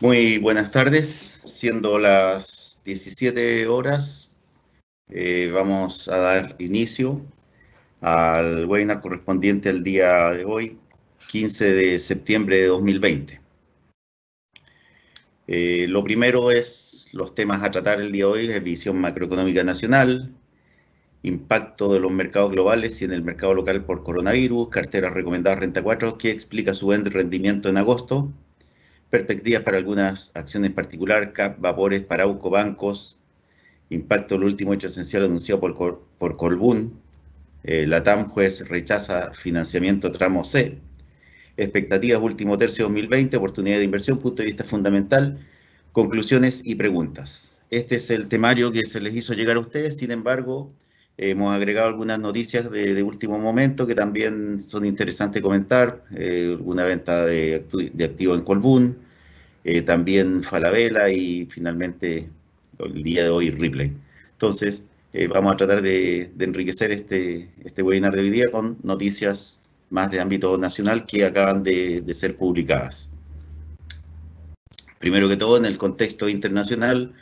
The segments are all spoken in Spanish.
Muy buenas tardes, siendo las 17 horas, eh, vamos a dar inicio al webinar correspondiente al día de hoy, 15 de septiembre de 2020. Eh, lo primero es los temas a tratar el día de hoy, de visión macroeconómica nacional, impacto de los mercados globales y en el mercado local por coronavirus, cartera recomendada Renta 4, que explica su buen rendimiento en agosto, perspectivas para algunas acciones particular, CAP, Vapores, Parauco, Bancos, impacto del último hecho esencial anunciado por, por Colbún, eh, Latam juez rechaza financiamiento tramo C, expectativas último tercio 2020, oportunidad de inversión, punto de vista fundamental, conclusiones y preguntas. Este es el temario que se les hizo llegar a ustedes, sin embargo, hemos agregado algunas noticias de, último momento que también son interesantes comentar, eh, Una venta de, de activo en Colbún, eh, también Falabella y finalmente el día de hoy Ripley. Entonces, eh, vamos a tratar de, de enriquecer este, este webinar de hoy día con noticias más de ámbito nacional que acaban de, ser publicadas. Primero que todo, en el contexto internacional,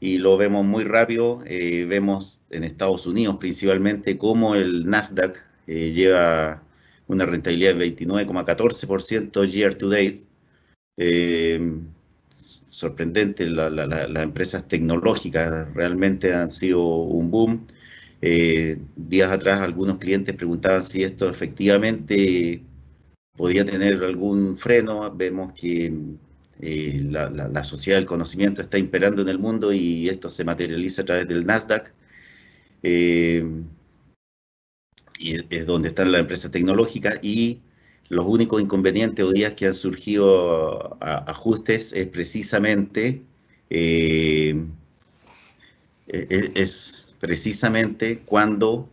y lo vemos muy rápido, eh, vemos en Estados Unidos principalmente cómo el Nasdaq eh, lleva una rentabilidad de 29,14% year to date. Eh, sorprendente, las empresas tecnológicas realmente han sido un boom. Eh, días atrás algunos clientes preguntaban si esto efectivamente podía tener algún freno. Vemos que eh, la, sociedad del conocimiento está imperando en el mundo y esto se materializa a través del Nasdaq. Eh, y es donde están las empresas tecnológicas y los únicos inconvenientes o días que han surgido ajustes es precisamente e, e, es, precisamente cuando,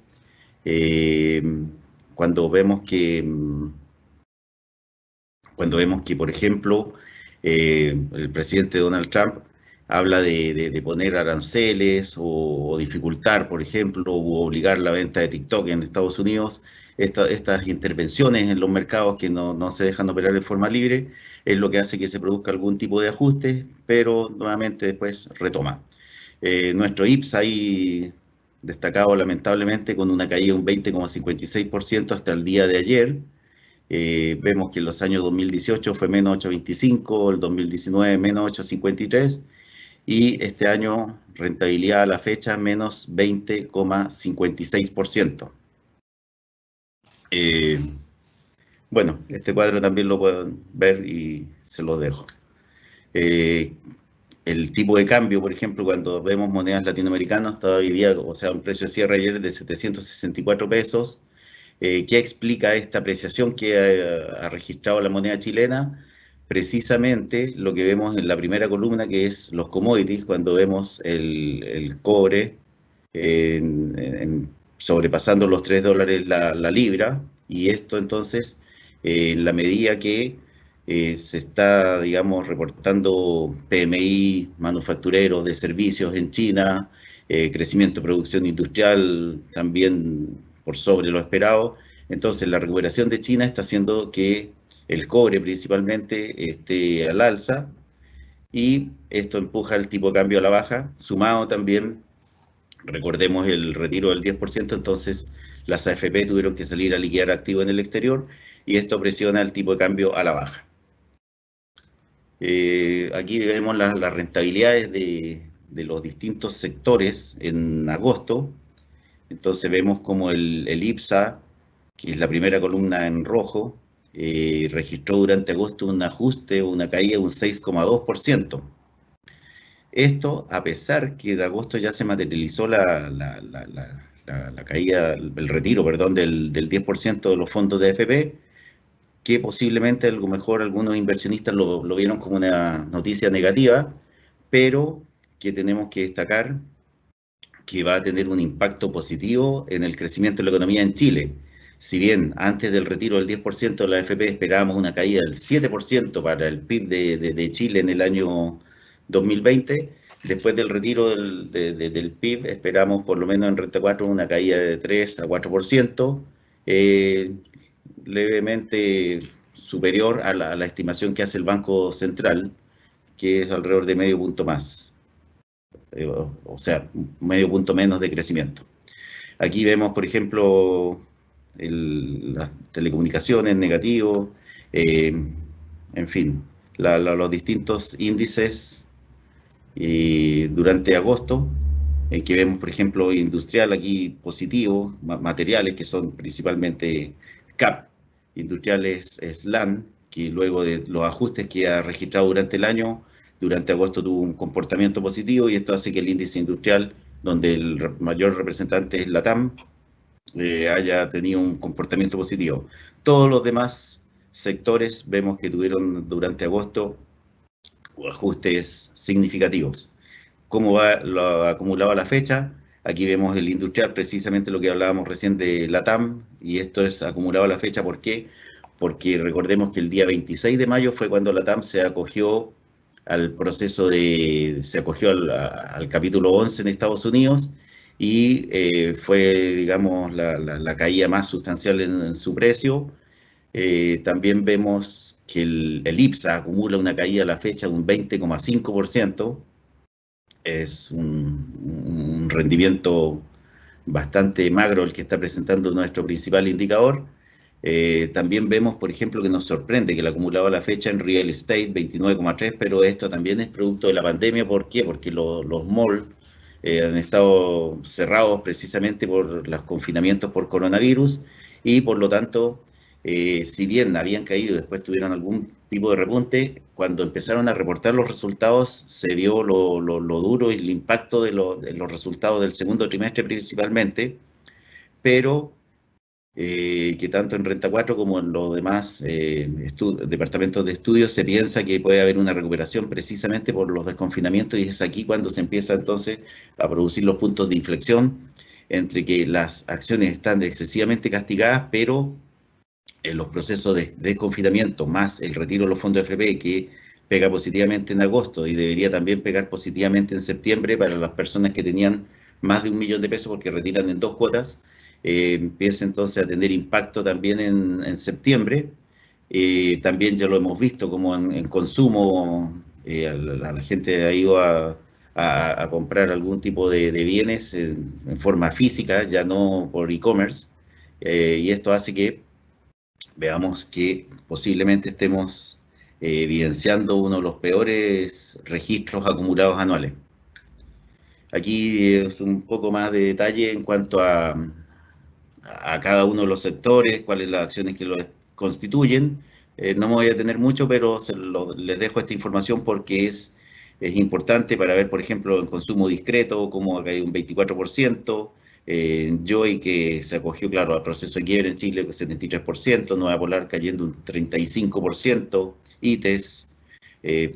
eh, cuando vemos que, cuando vemos que, por ejemplo, eh, el presidente Donald Trump habla de, poner aranceles o, dificultar, por ejemplo, o obligar la venta de TikTok en Estados Unidos, estas intervenciones en los mercados que no, no, se dejan operar en forma libre, es lo que hace que se produzca algún tipo de ajuste, pero nuevamente después retoma. Eh, nuestro IPS ahí destacado lamentablemente con una caída de un 20,56% hasta el día de ayer. Eh, vemos que en los años 2018 fue menos 8,25, el 2019 menos 8,53 y este año rentabilidad a la fecha menos 20,56%. Eh, bueno, este cuadro también lo pueden ver y se lo dejo el tipo de cambio, por ejemplo, cuando vemos monedas latinoamericanas, todavía día, o sea, un precio de cierre ayer de 764 pesos. Eh, ¿Qué explica esta apreciación que ha, registrado la moneda chilena? Precisamente lo que vemos en la primera columna, que es los commodities, cuando vemos el, cobre sobrepasando los 3 dólares la, libra, y esto entonces, en la medida que eh, se está, digamos, reportando PMI, manufactureros de servicios en China, eh, crecimiento de producción industrial también por sobre lo esperado. Entonces, la recuperación de China está haciendo que el cobre principalmente esté al alza y esto empuja el tipo de cambio a la baja, sumado también, recordemos el retiro del 10%, entonces las AFP tuvieron que salir a liquidar activo en el exterior y esto presiona el tipo de cambio a la baja. Eh, aquí vemos las rentabilidades de, los distintos sectores en agosto. Entonces vemos como el, IPSA, que es la primera columna en rojo, eh, registró durante agosto un ajuste, una caída de un 6,2%. Esto a pesar que de agosto ya se materializó la, caída, el retiro, perdón, del, del 10% de los fondos de FP, que posiblemente a lo mejor algunos inversionistas lo, vieron como una noticia negativa, pero que tenemos que destacar que va a tener un impacto positivo en el crecimiento de la economía en Chile. Si bien antes del retiro del 10% de la AFP esperábamos una caída del 7% para el PIB de, Chile en el año 2020, después del retiro del, PIB esperamos por lo menos en renta una caída de 3 a 4% levemente superior a la, estimación que hace el Banco Central, que es alrededor de medio punto más, eh, o, sea, medio punto menos de crecimiento. Aquí vemos, por ejemplo, las telecomunicaciones negativo, eh, en fin, los distintos índices eh, durante agosto, en que vemos, por ejemplo, industrial aquí positivo, materiales que son principalmente CAP, Industriales SLAN, que luego de los ajustes que ha registrado durante el año, durante agosto tuvo un comportamiento positivo y esto hace que el índice industrial, donde el mayor representante es la TAM, eh, haya tenido un comportamiento positivo. Todos los demás sectores vemos que tuvieron durante agosto ajustes significativos. ¿Cómo va lo acumulado la fecha? Aquí vemos el industrial, precisamente lo que hablábamos recién de la TAM y esto es acumulado a la fecha. ¿Por qué? Porque recordemos que el día 26 de mayo fue cuando TAM se acogió al proceso de, se acogió al, capítulo 11 en Estados Unidos y eh, fue, digamos, la, caída más sustancial en, su precio. Eh, también vemos que el, el IPSA acumula una caída a la fecha de un 20,5%. Es un, rendimiento bastante magro el que está presentando nuestro principal indicador. Eh, también vemos, por ejemplo, que nos sorprende que el acumulado a la fecha en real estate 29,3, pero esto también es producto de la pandemia. ¿Por qué? Porque los malls eh, han estado cerrados precisamente por los confinamientos por coronavirus y por lo tanto, eh, si bien habían caído, después tuvieron algún tipo de repunte, cuando empezaron a reportar los resultados, se vio lo, duro y el impacto de, los resultados del segundo trimestre principalmente, pero eh, que tanto en Renta 4 como en los demás eh, departamentos de estudios se piensa que puede haber una recuperación precisamente por los desconfinamientos y es aquí cuando se empieza entonces a producir los puntos de inflexión entre que las acciones están excesivamente castigadas, pero eh, los procesos de desconfinamiento más el retiro de los fondos FP que pega positivamente en agosto y debería también pegar positivamente en septiembre para las personas que tenían más de un millón de pesos porque retiran en dos cuotas, eh, empieza entonces a tener impacto también en, septiembre. Eh, también ya lo hemos visto como en, consumo, eh, la, gente ha ido a, comprar algún tipo de, bienes en, en, forma física, ya no por e-commerce, y esto hace que veamos que posiblemente estemos eh, evidenciando uno de los peores registros acumulados anuales. Aquí eh, es un poco más de detalle en cuanto a, a cada uno de los sectores, cuáles las acciones que los constituyen. Eh, no me voy a detener mucho, pero les dejo esta información porque es, es importante para ver, por ejemplo, el consumo discreto, cómo ha caído un 24%, yo eh, y que se acogió, claro, al proceso de quiebra en Chile, que 73%, no a volar cayendo un 35%, ITES. Eh,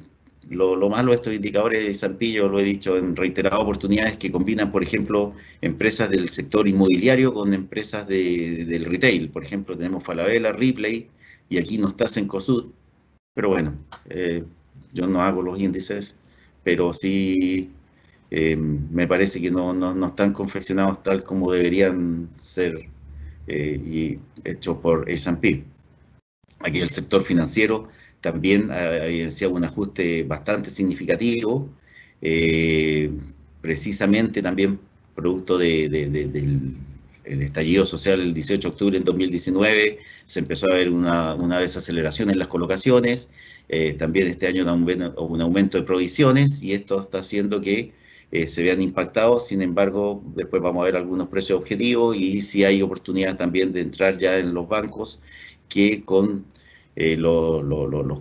lo, malo de estos indicadores de santillo lo he dicho en reiteradas oportunidades, que combinan, por ejemplo, empresas del sector inmobiliario con empresas del retail. Por ejemplo, tenemos Falabella, Ripley, y aquí no estás en Cosud Pero bueno, eh, yo no hago los índices, pero sí eh, me parece que no, están confeccionados tal como deberían ser eh, hechos por S&P. Aquí el sector financiero también ha evidenciado un ajuste bastante significativo, eh, precisamente también producto del el estallido social el 18 de octubre en 2019, se empezó a ver una, desaceleración en las colocaciones, también este año da un, aumento de provisiones y esto está haciendo que eh, se vean impactados. Sin embargo, después vamos a ver algunos precios objetivos y si hay oportunidad también de entrar ya en los bancos que con eh, los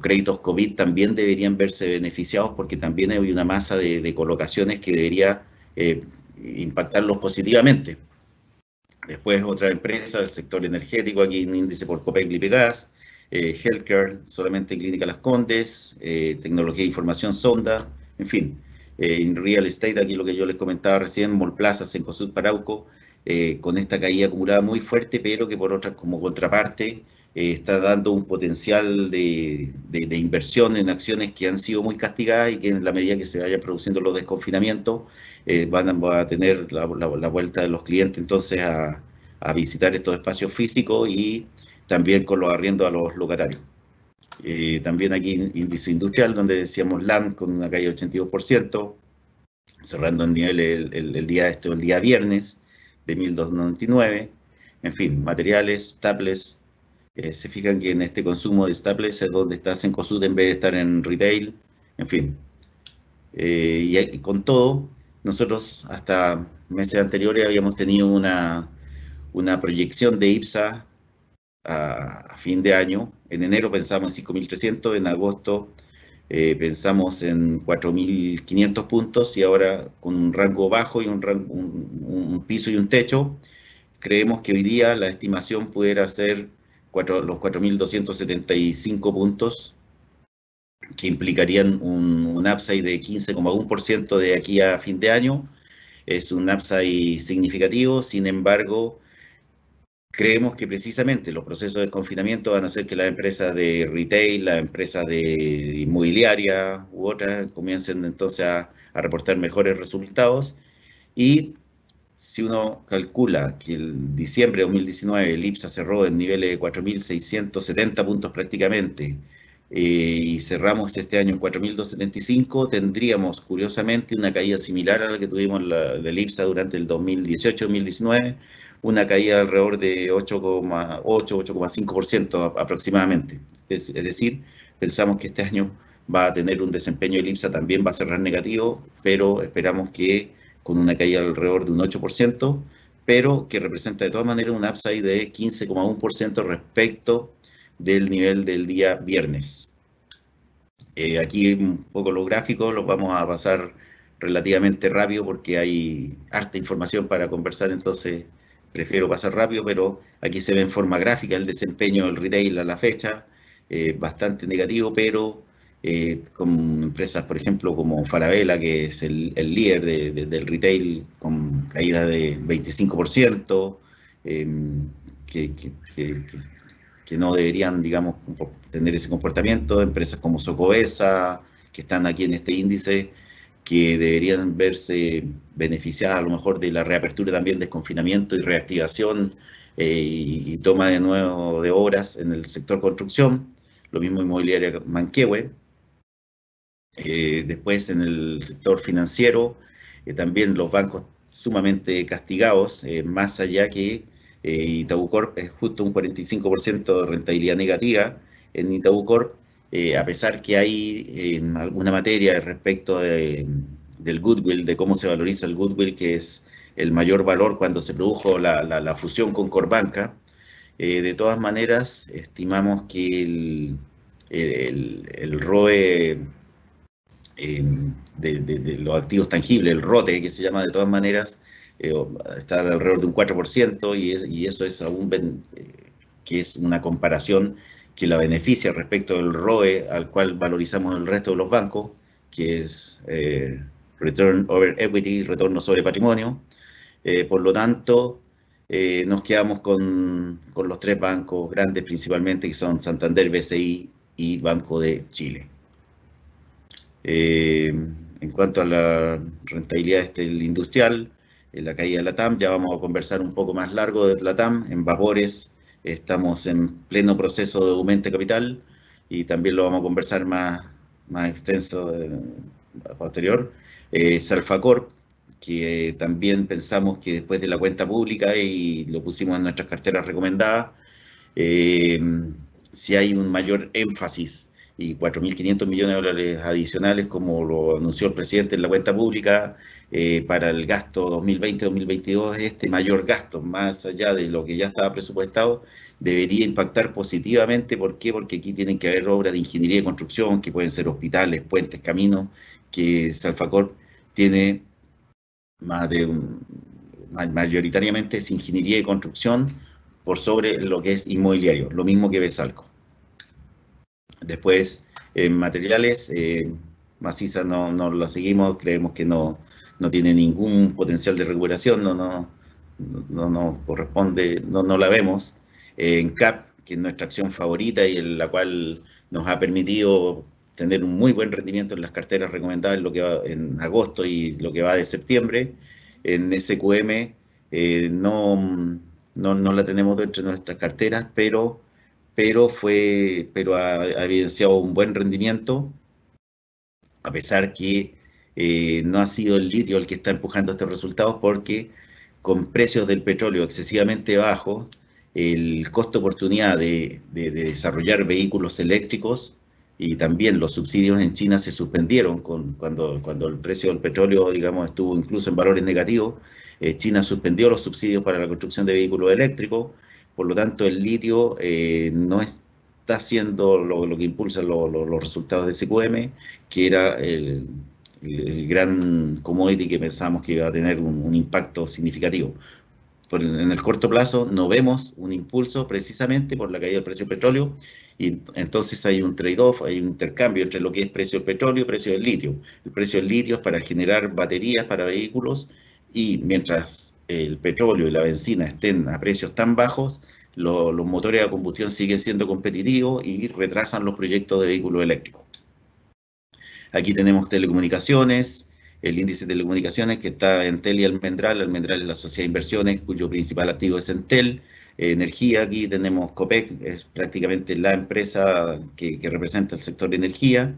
créditos COVID también deberían verse beneficiados porque también hay una masa de, colocaciones que debería eh, impactarlos positivamente. Después otra empresa, del sector energético, aquí un índice por Copa y eh, Healthcare, solamente Clínica Las Condes, eh, Tecnología de Información Sonda, en fin. Eh, en real estate, aquí lo que yo les comentaba recién, Molplazas en Cosud Parauco, eh, con esta caída acumulada muy fuerte, pero que por otra, como contraparte, eh, está dando un potencial de, inversión en acciones que han sido muy castigadas y que en la medida que se vayan produciendo los desconfinamientos van, a, tener la, vuelta de los clientes entonces a, a visitar estos espacios físicos y también con los arriendos a los locatarios. Eh, también aquí índice industrial, donde decíamos LAN con una caída de 82%, cerrando el nivel el, día este, el día viernes de 1299. En fin, materiales, tablets, eh, se fijan que en este consumo de staples es donde estás en COSUD en vez de estar en retail. En fin. Eh, y, con todo, nosotros hasta meses anteriores habíamos tenido una, una proyección de IPSA a, a fin de año en enero pensamos en 5.300, en agosto eh, pensamos en 4.500 puntos y ahora con un rango bajo y un, un, piso y un techo, creemos que hoy día la estimación pudiera ser los 4.275 puntos, que implicarían un, un upside de 15,1% de aquí a fin de año. Es un upside significativo, sin embargo, Creemos que precisamente los procesos de confinamiento van a hacer que las empresas de retail, las empresas de inmobiliaria u otras comiencen entonces a, reportar mejores resultados. Y si uno calcula que el diciembre de 2019 el IPSA cerró en niveles de 4.670 puntos prácticamente eh, y cerramos este año en 4.275, tendríamos curiosamente una caída similar a la que tuvimos la, del IPSA durante el 2018-2019, una caída alrededor de 8,8, 8,5% aproximadamente. Es, decir, pensamos que este año va a tener un desempeño elipsa, también va a cerrar negativo, pero esperamos que con una caída alrededor de un 8%, pero que representa de todas maneras un upside de 15,1% respecto del nivel del día viernes. Eh, aquí un poco los gráficos los vamos a pasar relativamente rápido porque hay harta información para conversar, entonces prefiero pasar rápido, pero aquí se ve en forma gráfica el desempeño del retail a la fecha, eh, bastante negativo, pero eh, con empresas, por ejemplo, como Farabella, que es el, líder del retail, con caída de 25%, em, que, que, no deberían, digamos, tener ese comportamiento, empresas como Socovesa, que están aquí en este índice, que deberían verse beneficiadas a lo mejor de la reapertura también, de desconfinamiento y reactivación eh, y, toma de nuevo de obras en el sector construcción, lo mismo inmobiliaria Manquehue. Eh, después en el sector financiero, eh, también los bancos sumamente castigados, más allá que Itabucorp es justo un 45% de rentabilidad negativa en Itabucorp, eh, a pesar que hay alguna materia respecto del goodwill, de cómo se valoriza el goodwill, que es el mayor valor cuando se produjo la, fusión con Corbanca, eh, de todas maneras estimamos que el, ROE eh, de, los activos tangibles, el ROTE, que se llama de todas maneras, está alrededor de un 4% y, y eso es aún que es una comparación que la beneficia respecto del ROE al cual valorizamos el resto de los bancos, que es eh, Return Over Equity, retorno sobre patrimonio. Eh, por lo tanto, eh, nos quedamos con, con, los tres bancos grandes principalmente, que son Santander, BCI y Banco de Chile. en cuanto a la rentabilidad del este, industrial, en la caída de la TAM, ya vamos a conversar un poco más largo de la TAM en vapores, Estamos en pleno proceso de aumento capital y también lo vamos a conversar más, más extenso posterior. Eh, Salfacorp, que también pensamos que después de la cuenta pública y lo pusimos en nuestras carteras recomendadas, eh, si hay un mayor énfasis y 4.500 millones de dólares adicionales, como lo anunció el presidente en la cuenta pública, eh, para el gasto 2020-2022, este mayor gasto, más allá de lo que ya estaba presupuestado, debería impactar positivamente. ¿Por qué? Porque aquí tienen que haber obras de ingeniería y construcción, que pueden ser hospitales, puentes, caminos, que Salfacor tiene más de mayoritariamente es ingeniería y construcción por sobre lo que es inmobiliario, lo mismo que Besalco. Después, en eh, materiales, eh, maciza no, no la seguimos, creemos que no, tiene ningún potencial de recuperación, no nos no, no corresponde, no, la vemos. en CAP, que es nuestra acción favorita y en la cual nos ha permitido tener un muy buen rendimiento en las carteras recomendadas en, lo que en agosto y lo que va de septiembre. En SQM eh, no, no, no la tenemos dentro de nuestras carteras, pero pero, fue, pero ha, evidenciado un buen rendimiento, a pesar que eh, no ha sido el litio el que está empujando estos resultados porque con precios del petróleo excesivamente bajos, el costo oportunidad de, desarrollar vehículos eléctricos y también los subsidios en China se suspendieron con, cuando, cuando el precio del petróleo, digamos, estuvo incluso en valores negativos. Eh, China suspendió los subsidios para la construcción de vehículos eléctricos, por lo tanto, el litio eh, no está siendo lo, que impulsa los resultados de SQM, que era el, gran commodity que pensamos que iba a tener un, impacto significativo. en el corto plazo no vemos un impulso precisamente por la caída del precio del petróleo y entonces hay un trade-off, hay un intercambio entre lo que es precio del petróleo y precio del litio. El precio del litio es para generar baterías para vehículos y mientras el petróleo y la benzina estén a precios tan bajos, los motores de combustión siguen siendo competitivos y retrasan los proyectos de vehículos eléctricos. Aquí tenemos telecomunicaciones, el índice de telecomunicaciones que está en TEL y Almendral. Almendral es la sociedad de inversiones cuyo principal activo es Entel. Eh, energía, aquí tenemos COPEC, es prácticamente la empresa que, representa el sector de energía.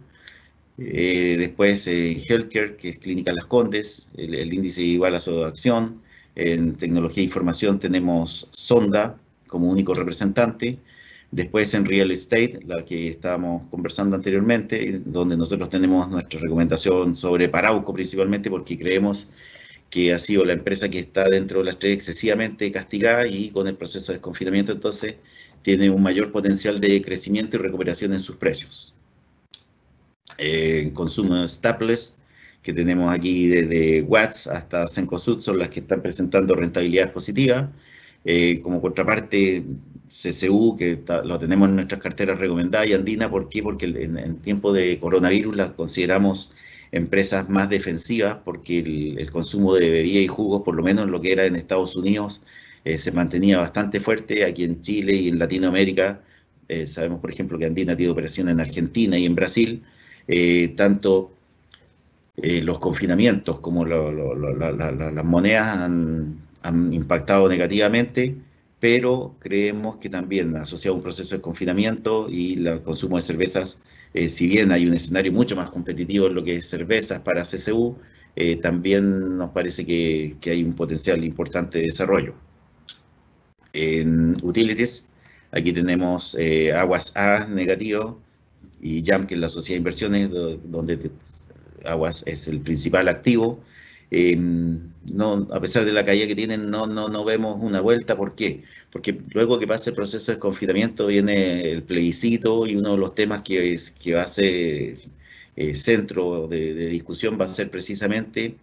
Eh, después eh, Healthcare, que es Clínica Las Condes, el, el índice igual a su acción. En tecnología e información tenemos Sonda como único representante. Después en real estate, la que estábamos conversando anteriormente, donde nosotros tenemos nuestra recomendación sobre Parauco principalmente porque creemos que ha sido la empresa que está dentro de las tres excesivamente castigada y con el proceso de desconfinamiento entonces tiene un mayor potencial de crecimiento y recuperación en sus precios. En consumo staples que tenemos aquí desde Watts hasta Sencosud son las que están presentando rentabilidades positivas. Eh, como contraparte, CCU, que lo tenemos en nuestras carteras recomendadas, y Andina, ¿por qué? Porque en, tiempo de coronavirus las consideramos empresas más defensivas, porque el, consumo de bebidas y jugos, por lo menos lo que era en Estados Unidos, eh, se mantenía bastante fuerte. Aquí en Chile y en Latinoamérica, eh, sabemos, por ejemplo, que Andina ha tenido operación en Argentina y en Brasil, tanto eh, los confinamientos, como las monedas han, impactado negativamente, pero creemos que también asociado a un proceso de confinamiento y el consumo de cervezas, eh, si bien hay un escenario mucho más competitivo en lo que es cervezas para CCU, eh, también nos parece que, que, hay un potencial importante de desarrollo. En utilities, aquí tenemos aguas A negativo y JAM, que es la sociedad de inversiones, donde aguas es el principal activo. Eh, no, a pesar de la caída que tienen, no, no, no vemos una vuelta. ¿Por qué? Porque luego que pasa el proceso de confinamiento viene el plebiscito y uno de los temas que, que va a ser eh, centro de, discusión va a ser precisamente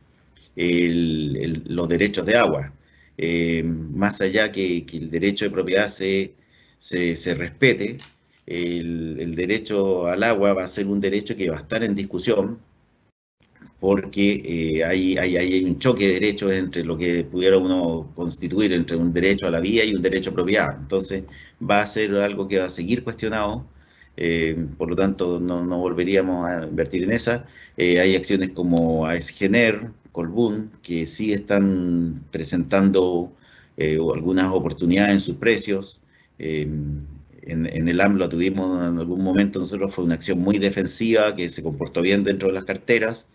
los derechos de agua. Eh, más allá que, que, el derecho de propiedad se, se, respete, el, derecho al agua va a ser un derecho que va a estar en discusión porque eh, hay, un choque de derechos entre lo que pudiera uno constituir entre un derecho a la vía y un derecho a propiedad. Entonces va a ser algo que va a seguir cuestionado, eh, por lo tanto no, volveríamos a invertir en esa. Eh, hay acciones como Aesgener Colbún, que sí están presentando algunas oportunidades en sus precios. En, en, el AMLO tuvimos en algún momento nosotros fue una acción muy defensiva que se comportó bien dentro de las carteras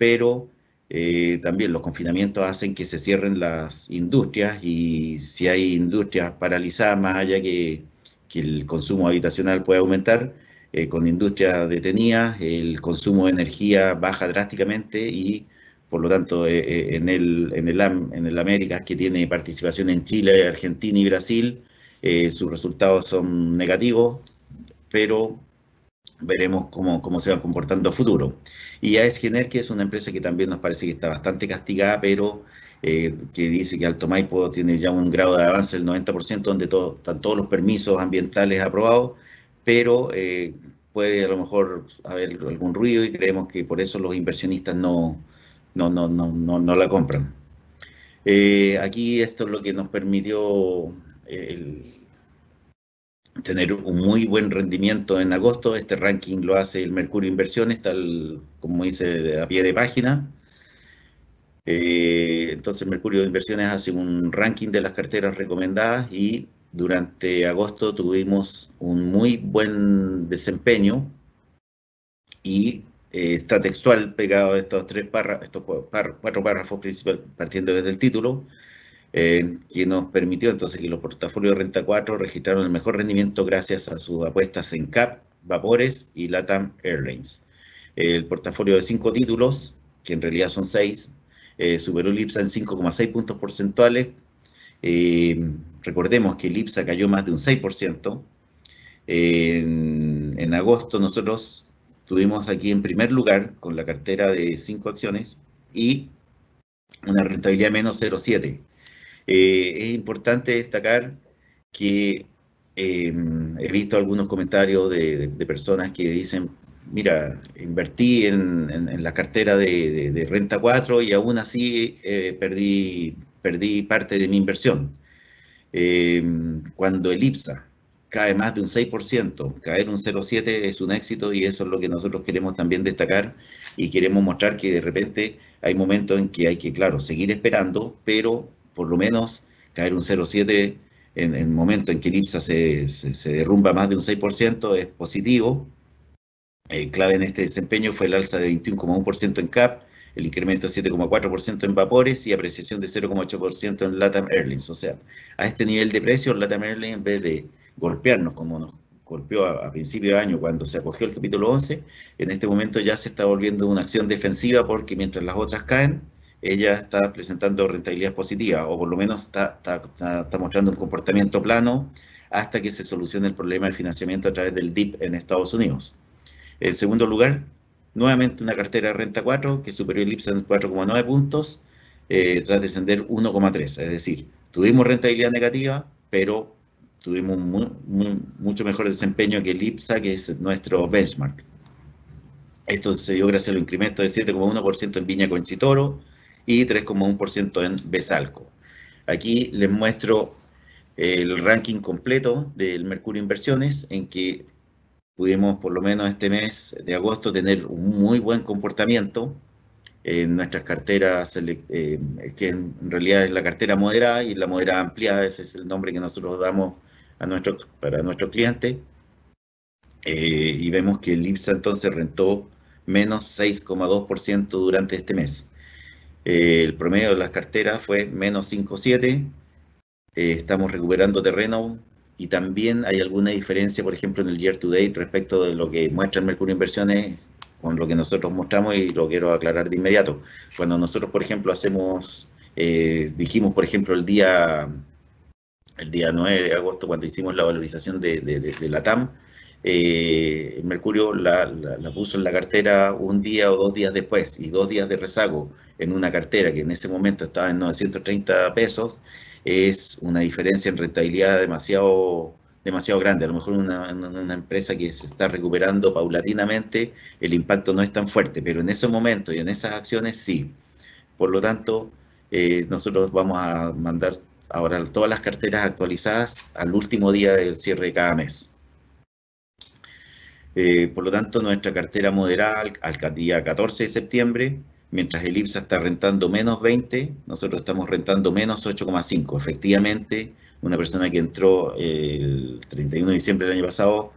pero eh, también los confinamientos hacen que se cierren las industrias y si hay industrias paralizadas, más allá que, que el consumo habitacional puede aumentar, eh, con industrias detenidas el consumo de energía baja drásticamente y por lo tanto eh, en, el, en, el, en el América, que tiene participación en Chile, Argentina y Brasil, sus resultados son negativos, pero veremos cómo, se va comportando a futuro. Y AESGENER, que es una empresa que también nos parece que está bastante castigada, pero eh, que dice que Alto Maipo tiene ya un grado de avance del 90%, donde están todos los permisos ambientales aprobados, pero eh, puede a lo mejor haber algún ruido y creemos que por eso los inversionistas no, no, la compran. Eh, aquí esto es lo que nos permitió el tener un muy buen rendimiento en agosto. Este ranking lo hace el Mercurio Inversiones, tal como dice a pie de página. Eh, entonces, Mercurio Inversiones hace un ranking de las carteras recomendadas y durante agosto tuvimos un muy buen desempeño y eh, está textual pegado a estos tres párrafos, estos cuatro párrafos principales partiendo desde el título. Eh, que nos permitió entonces que los portafolios de Renta 4 registraron el mejor rendimiento gracias a sus apuestas en CAP, Vapores y LATAM Airlines. El portafolio de cinco títulos, que en realidad son seis, eh, superó el IPSA en 5,6 puntos porcentuales. Eh, recordemos que el IPSA cayó más de un 6%. En, en agosto nosotros tuvimos aquí en primer lugar con la cartera de cinco acciones y una rentabilidad menos 0,7. Eh, es importante destacar que em, he visto algunos comentarios de, personas que dicen, mira, invertí en, la cartera de, Renta 4 y aún así eh, perdí, perdí parte de mi inversión. Em, cuando el IPSA cae más de un 6%, caer un 0,7 es un éxito y eso es lo que nosotros queremos también destacar y queremos mostrar que de repente hay momentos en que hay que, claro, seguir esperando, pero por lo menos caer un 0,7 en el momento en que el IPSA se, derrumba más de un 6% es positivo. Eh, clave en este desempeño fue el alza de 21,1% en CAP, el incremento de 7,4% en vapores y apreciación de 0,8% en LATAM Airlines. O sea, a este nivel de precio, LATAM Airlines, en vez de golpearnos como nos golpeó a, a, principio de año cuando se acogió el capítulo 11, en este momento ya se está volviendo una acción defensiva porque mientras las otras caen, ella está presentando rentabilidad positiva o por lo menos está, mostrando un comportamiento plano hasta que se solucione el problema del financiamiento a través del DIP en Estados Unidos. En segundo lugar, nuevamente una cartera de renta 4 que superó el IPSA en 4,9 puntos eh, tras descender 1,3. Es decir, tuvimos rentabilidad negativa, pero tuvimos mucho mejor desempeño que el IPSA, que es nuestro benchmark. Esto se dio gracias al incremento de 7,1% en Viña Conchitoro, y 3,1% en Besalco. Aquí les muestro eh, el ranking completo del Mercurio Inversiones, en que pudimos por lo menos este mes de agosto tener un muy buen comportamiento en nuestras carteras, eh, que en realidad es la cartera moderada y la moderada ampliada, ese es el nombre que nosotros damos a nuestro, para nuestro cliente. Eh, y vemos que el IPSA entonces rentó menos 6,2% durante este mes. Eh, el promedio de las carteras fue menos 5,7. Eh, estamos recuperando terreno y también hay alguna diferencia, por ejemplo, en el year to date respecto de lo que muestra el Mercurio Inversiones con lo que nosotros mostramos y lo quiero aclarar de inmediato. Cuando nosotros, por ejemplo, hacemos, eh, dijimos, por ejemplo, el día, el día 9 de agosto, cuando hicimos la valorización de la TAM, eh, Mercurio la, puso en la cartera un día o dos días después y dos días de rezago en una cartera que en ese momento estaba en 930 pesos, es una diferencia en rentabilidad demasiado, demasiado grande. A lo mejor una, una empresa que se está recuperando paulatinamente, el impacto no es tan fuerte, pero en ese momento y en esas acciones sí. Por lo tanto, eh, nosotros vamos a mandar ahora todas las carteras actualizadas al último día del cierre de cada mes. Eh, por lo tanto, nuestra cartera moderada al, día 14 de septiembre, mientras el IPSA está rentando menos 20, nosotros estamos rentando menos 8,5. Efectivamente, una persona que entró eh, el 31 de diciembre del año pasado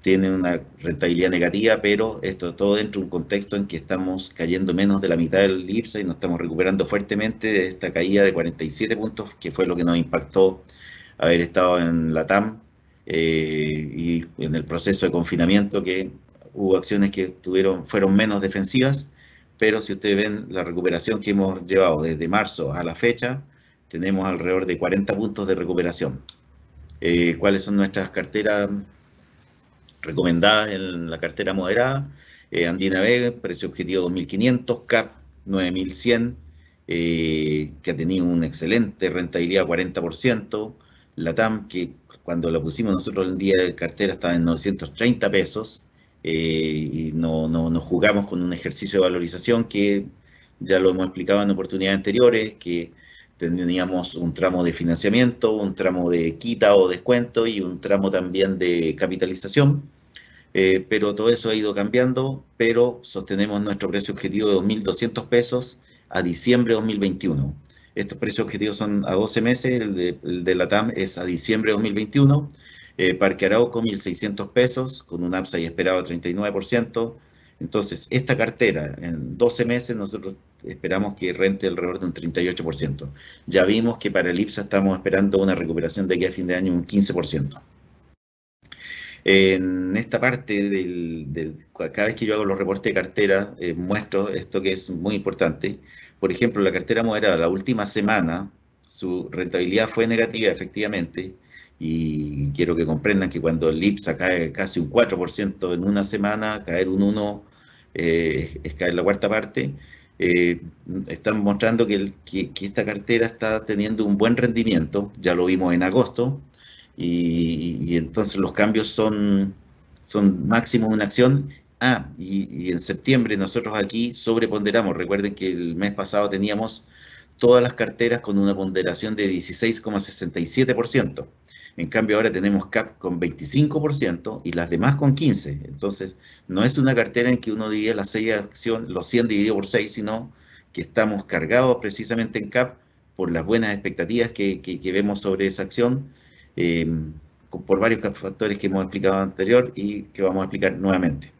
tiene una rentabilidad negativa, pero esto todo dentro de un contexto en que estamos cayendo menos de la mitad del IPSA y nos estamos recuperando fuertemente de esta caída de 47 puntos, que fue lo que nos impactó haber estado en la TAM eh, y en el proceso de confinamiento que hubo acciones que estuvieron, fueron menos defensivas, pero si ustedes ven la recuperación que hemos llevado desde marzo a la fecha, tenemos alrededor de 40 puntos de recuperación. Eh, ¿Cuáles son nuestras carteras recomendadas en la cartera moderada? Eh, Andina B, precio objetivo 2500, CAP 9100, que ha tenido una excelente rentabilidad 40%, LATAM, que cuando la pusimos nosotros el día de cartera estaba en 930 pesos eh, y no, nos jugamos con un ejercicio de valorización que ya lo hemos explicado en oportunidades anteriores, que teníamos un tramo de financiamiento, un tramo de quita o descuento y un tramo también de capitalización. Eh, pero todo eso ha ido cambiando, pero sostenemos nuestro precio objetivo de 2.200 pesos a diciembre de 2021. Estos precios objetivos son a 12 meses, el de, la TAM es a diciembre de 2021. Eh, Parque Arauco, 1.600 pesos, con un upside esperado a 39%. Entonces, esta cartera, en 12 meses, nosotros esperamos que rente alrededor de un 38%. Ya vimos que para el IPSA estamos esperando una recuperación de aquí a fin de año un 15%. En esta parte, del, cada vez que yo hago los reportes de cartera, eh, muestro esto que es muy importante por ejemplo, la cartera moderada la última semana, su rentabilidad fue negativa efectivamente, y quiero que comprendan que cuando el IPSA cae casi un 4% en una semana, caer un 1% eh, es caer la cuarta parte, eh, están mostrando que, esta cartera está teniendo un buen rendimiento, ya lo vimos en agosto, y, entonces los cambios son, son máximos en acción Ah, y, en septiembre nosotros aquí sobreponderamos. Recuerden que el mes pasado teníamos todas las carteras con una ponderación de 16,67%. En cambio ahora tenemos CAP con 25% y las demás con 15%. Entonces, no es una cartera en que uno divide las 6 acción, los 100 dividido por 6, sino que estamos cargados precisamente en CAP por las buenas expectativas que, vemos sobre esa acción. Eh, por varios factores que hemos explicado anterior y que vamos a explicar nuevamente.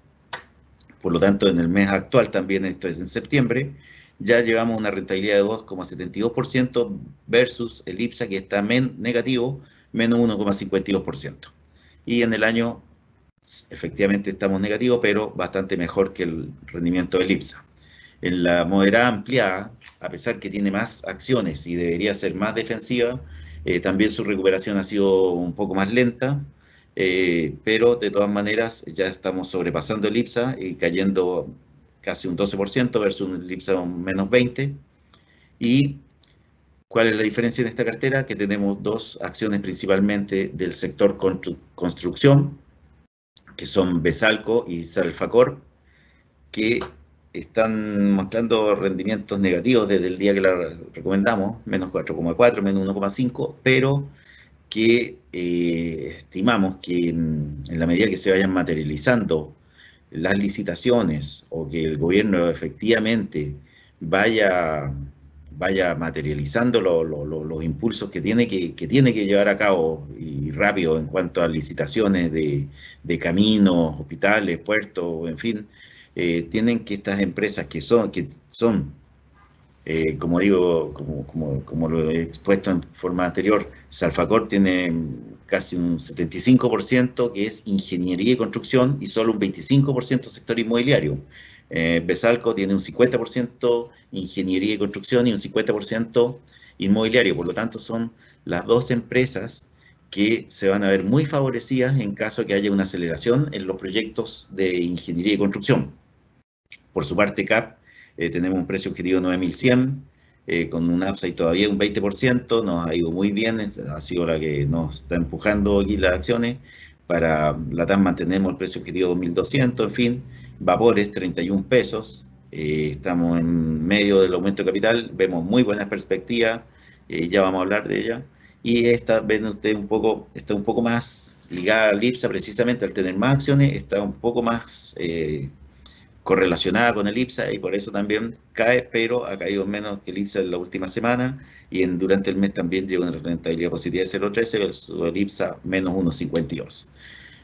Por lo tanto, en el mes actual también, esto es en septiembre, ya llevamos una rentabilidad de 2,72% versus el IPSA que está negativo, menos 1,52%. Y en el año, efectivamente, estamos negativos, pero bastante mejor que el rendimiento del IPSA. En la moderada ampliada, a pesar que tiene más acciones y debería ser más defensiva, eh, también su recuperación ha sido un poco más lenta, eh, pero de todas maneras ya estamos sobrepasando el IPSA y cayendo casi un 12% versus un IPSA menos 20%. ¿Y cuál es la diferencia en esta cartera? Que tenemos dos acciones principalmente del sector construcción, que son Besalco y Salfacor, que están mostrando rendimientos negativos desde el día que la recomendamos, menos 4,4, menos 1,5, pero que eh, estimamos que mm, en la medida que se vayan materializando las licitaciones o que el gobierno efectivamente vaya, vaya materializando los impulsos que tiene que, que, tiene que llevar a cabo y rápido en cuanto a licitaciones de, caminos, hospitales, puertos, en fin, eh, tienen que estas empresas que son, que son eh, como digo, como, lo he expuesto en forma anterior, Salfacor tiene casi un 75% que es ingeniería y construcción y solo un 25% sector inmobiliario. Eh, Besalco tiene un 50% ingeniería y construcción y un 50% inmobiliario. Por lo tanto, son las dos empresas que se van a ver muy favorecidas en caso que haya una aceleración en los proyectos de ingeniería y construcción. Por su parte, CAP eh, tenemos un precio objetivo 9100, eh, con un y todavía un 20%, nos ha ido muy bien, ha sido la que nos está empujando aquí las acciones. Para la TAM mantenemos el precio objetivo 2200, en fin, vapores 31 pesos, eh, estamos en medio del aumento de capital, vemos muy buenas perspectivas, ya vamos a hablar de ella. Y esta, ven usted un poco, está un poco más ligada a IPSA precisamente al tener más acciones, está un poco más correlacionada con el IPSA y por eso también cae, pero ha caído menos que el IPSA en la última semana y en, durante el mes también llegó una rentabilidad positiva de 0,13 versus el IPSA menos 1,52.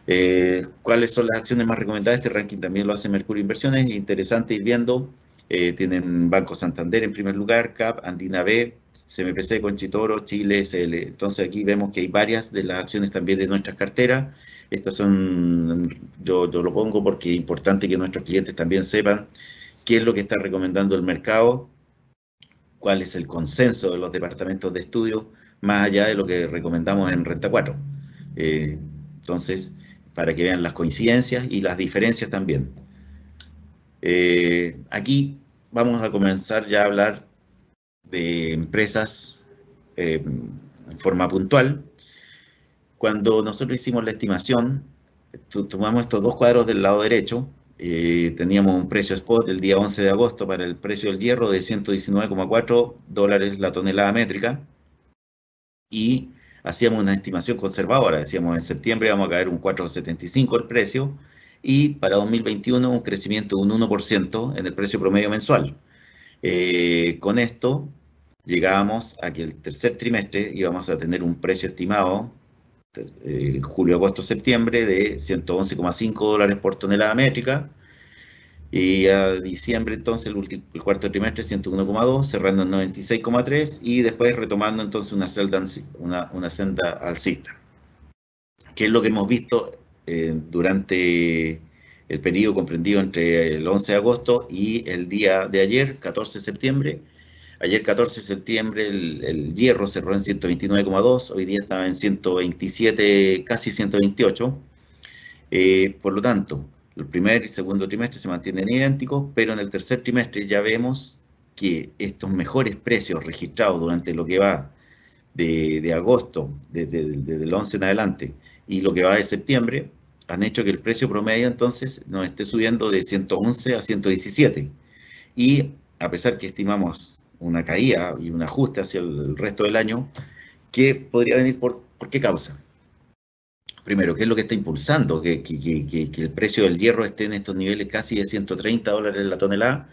Eh, ¿Cuáles son las acciones más recomendadas? Este ranking también lo hace Mercurio Inversiones, interesante ir viendo. Eh, tienen Banco Santander en primer lugar, CAP, Andina B, CMPC, Conchitoro, Chile, CL. E. Entonces aquí vemos que hay varias de las acciones también de nuestras carteras estas son, yo, lo pongo porque es importante que nuestros clientes también sepan qué es lo que está recomendando el mercado, cuál es el consenso de los departamentos de estudio, más allá de lo que recomendamos en Renta 4. Eh, entonces, para que vean las coincidencias y las diferencias también. Eh, aquí vamos a comenzar ya a hablar de empresas eh, en forma puntual. Cuando nosotros hicimos la estimación, tomamos estos dos cuadros del lado derecho, eh, teníamos un precio spot el día 11 de agosto para el precio del hierro de 119,4 dólares la tonelada métrica y hacíamos una estimación conservadora, decíamos en septiembre vamos a caer un 4,75 el precio y para 2021 un crecimiento de un 1% en el precio promedio mensual. Eh, con esto llegábamos a que el tercer trimestre íbamos a tener un precio estimado en eh, julio, agosto, septiembre de 111,5 dólares por tonelada métrica. Y a diciembre entonces, el, cuarto trimestre, 101,2, cerrando en 96,3 y después retomando entonces una, una, una senda alcista, que es lo que hemos visto eh, durante el periodo comprendido entre el 11 de agosto y el día de ayer, 14 de septiembre, Ayer 14 de septiembre el, hierro cerró en 129,2, hoy día está en 127, casi 128. Eh, por lo tanto, el primer y segundo trimestre se mantienen idénticos, pero en el tercer trimestre ya vemos que estos mejores precios registrados durante lo que va de, agosto, desde, el 11 en adelante, y lo que va de septiembre, han hecho que el precio promedio entonces nos esté subiendo de 111 a 117. Y a pesar que estimamos una caída y un ajuste hacia el resto del año, que podría venir por, qué causa. Primero, ¿qué es lo que está impulsando que, el precio del hierro esté en estos niveles casi de 130 dólares la tonelada?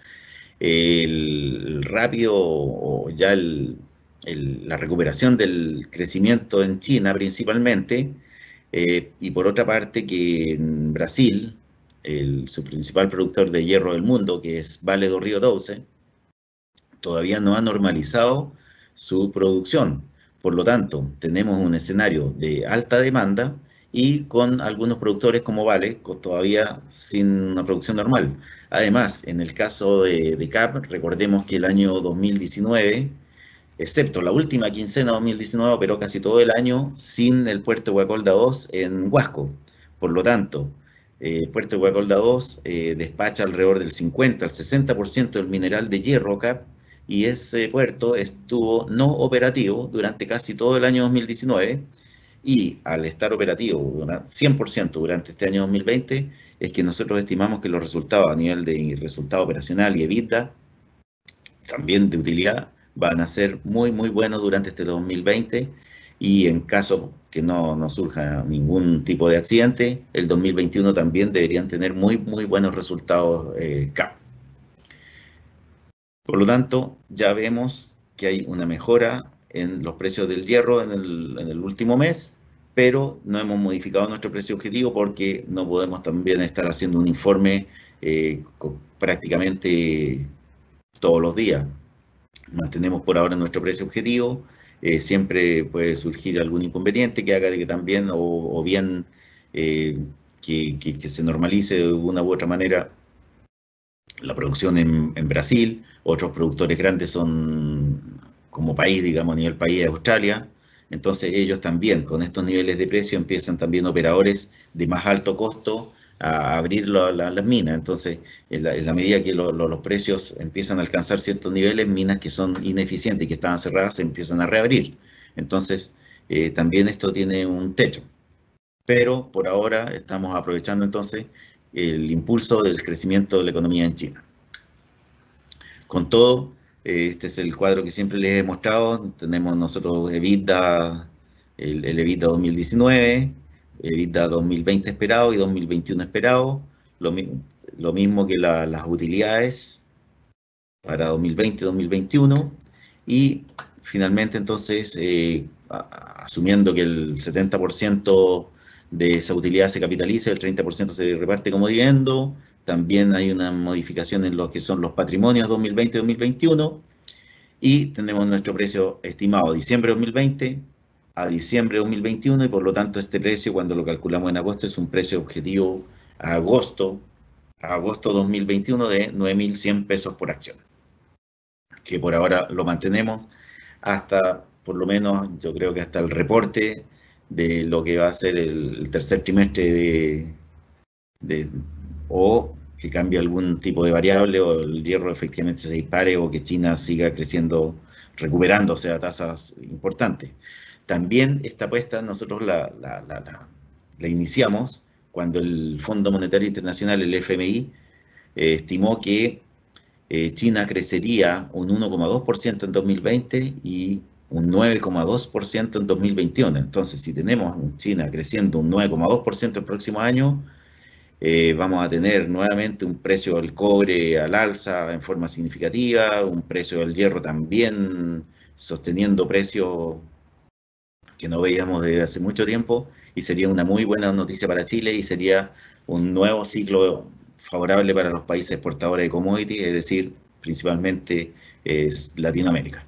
El rápido, ya la recuperación del crecimiento en China principalmente, eh, y por otra parte que en Brasil, el, su principal productor de hierro del mundo, que es Vale do Río 12, todavía no ha normalizado su producción. Por lo tanto, tenemos un escenario de alta demanda y con algunos productores como Vale, todavía sin una producción normal. Además, en el caso de, CAP, recordemos que el año 2019 excepto la última quincena de 2019, pero casi todo el año sin el puerto de Guacolda 2 en Huasco. Por lo tanto, eh, el puerto de Guacolda 2 eh, despacha alrededor del 50 al 60% del mineral de hierro CAP y ese puerto estuvo no operativo durante casi todo el año 2019 y al estar operativo 100% durante este año 2020 es que nosotros estimamos que los resultados a nivel de resultado operacional y EBITDA, también de utilidad, van a ser muy, muy buenos durante este 2020 y en caso que no, surja ningún tipo de accidente, el 2021 también deberían tener muy, muy buenos resultados eh, CAP. Por lo tanto, ya vemos que hay una mejora en los precios del hierro en el, último mes, pero no hemos modificado nuestro precio objetivo porque no podemos también estar haciendo un informe eh, prácticamente todos los días. Mantenemos por ahora nuestro precio objetivo. Eh, siempre puede surgir algún inconveniente que haga de que también, o, bien eh, que, se normalice de una u otra manera la producción en, Brasil, otros productores grandes son como país, digamos, a nivel país de Australia. Entonces ellos también, con estos niveles de precio, empiezan también operadores de más alto costo a abrir las minas. Entonces, en la, medida que los precios empiezan a alcanzar ciertos niveles, minas que son ineficientes y que estaban cerradas se empiezan a reabrir. Entonces, eh, también esto tiene un techo. Pero por ahora estamos aprovechando entonces el impulso del crecimiento de la economía en China. Con todo, eh, este es el cuadro que siempre les he mostrado. Tenemos nosotros EBITDA, el, EBITDA 2019, EBITDA 2020 esperado y 2021 esperado. Lo, mismo que las utilidades para 2020-2021. Y finalmente, entonces, eh, asumiendo que el 70% de esa utilidad se capitaliza, el 30% se reparte como dividendo, también hay una modificación en lo que son los patrimonios 2020-2021 y tenemos nuestro precio estimado a diciembre 2020 a diciembre 2021 y por lo tanto este precio cuando lo calculamos en agosto es un precio objetivo a agosto agosto 2021 de 9.100 pesos por acción que por ahora lo mantenemos hasta por lo menos yo creo que hasta el reporte de lo que va a ser el tercer trimestre de, o que cambie algún tipo de variable o el hierro efectivamente se dispare o que China siga creciendo, recuperándose a tasas importantes. También esta apuesta nosotros la, iniciamos cuando el Fondo Monetario Internacional, el FMI, eh, estimó que eh, China crecería un 1,2% en 2020 y un 9,2% en 2021. Entonces, si tenemos China creciendo un 9,2% el próximo año, eh, vamos a tener nuevamente un precio del cobre al alza en forma significativa, un precio del hierro también sosteniendo precios que no veíamos desde hace mucho tiempo y sería una muy buena noticia para Chile y sería un nuevo ciclo favorable para los países exportadores de commodities, es decir, principalmente es eh, Latinoamérica.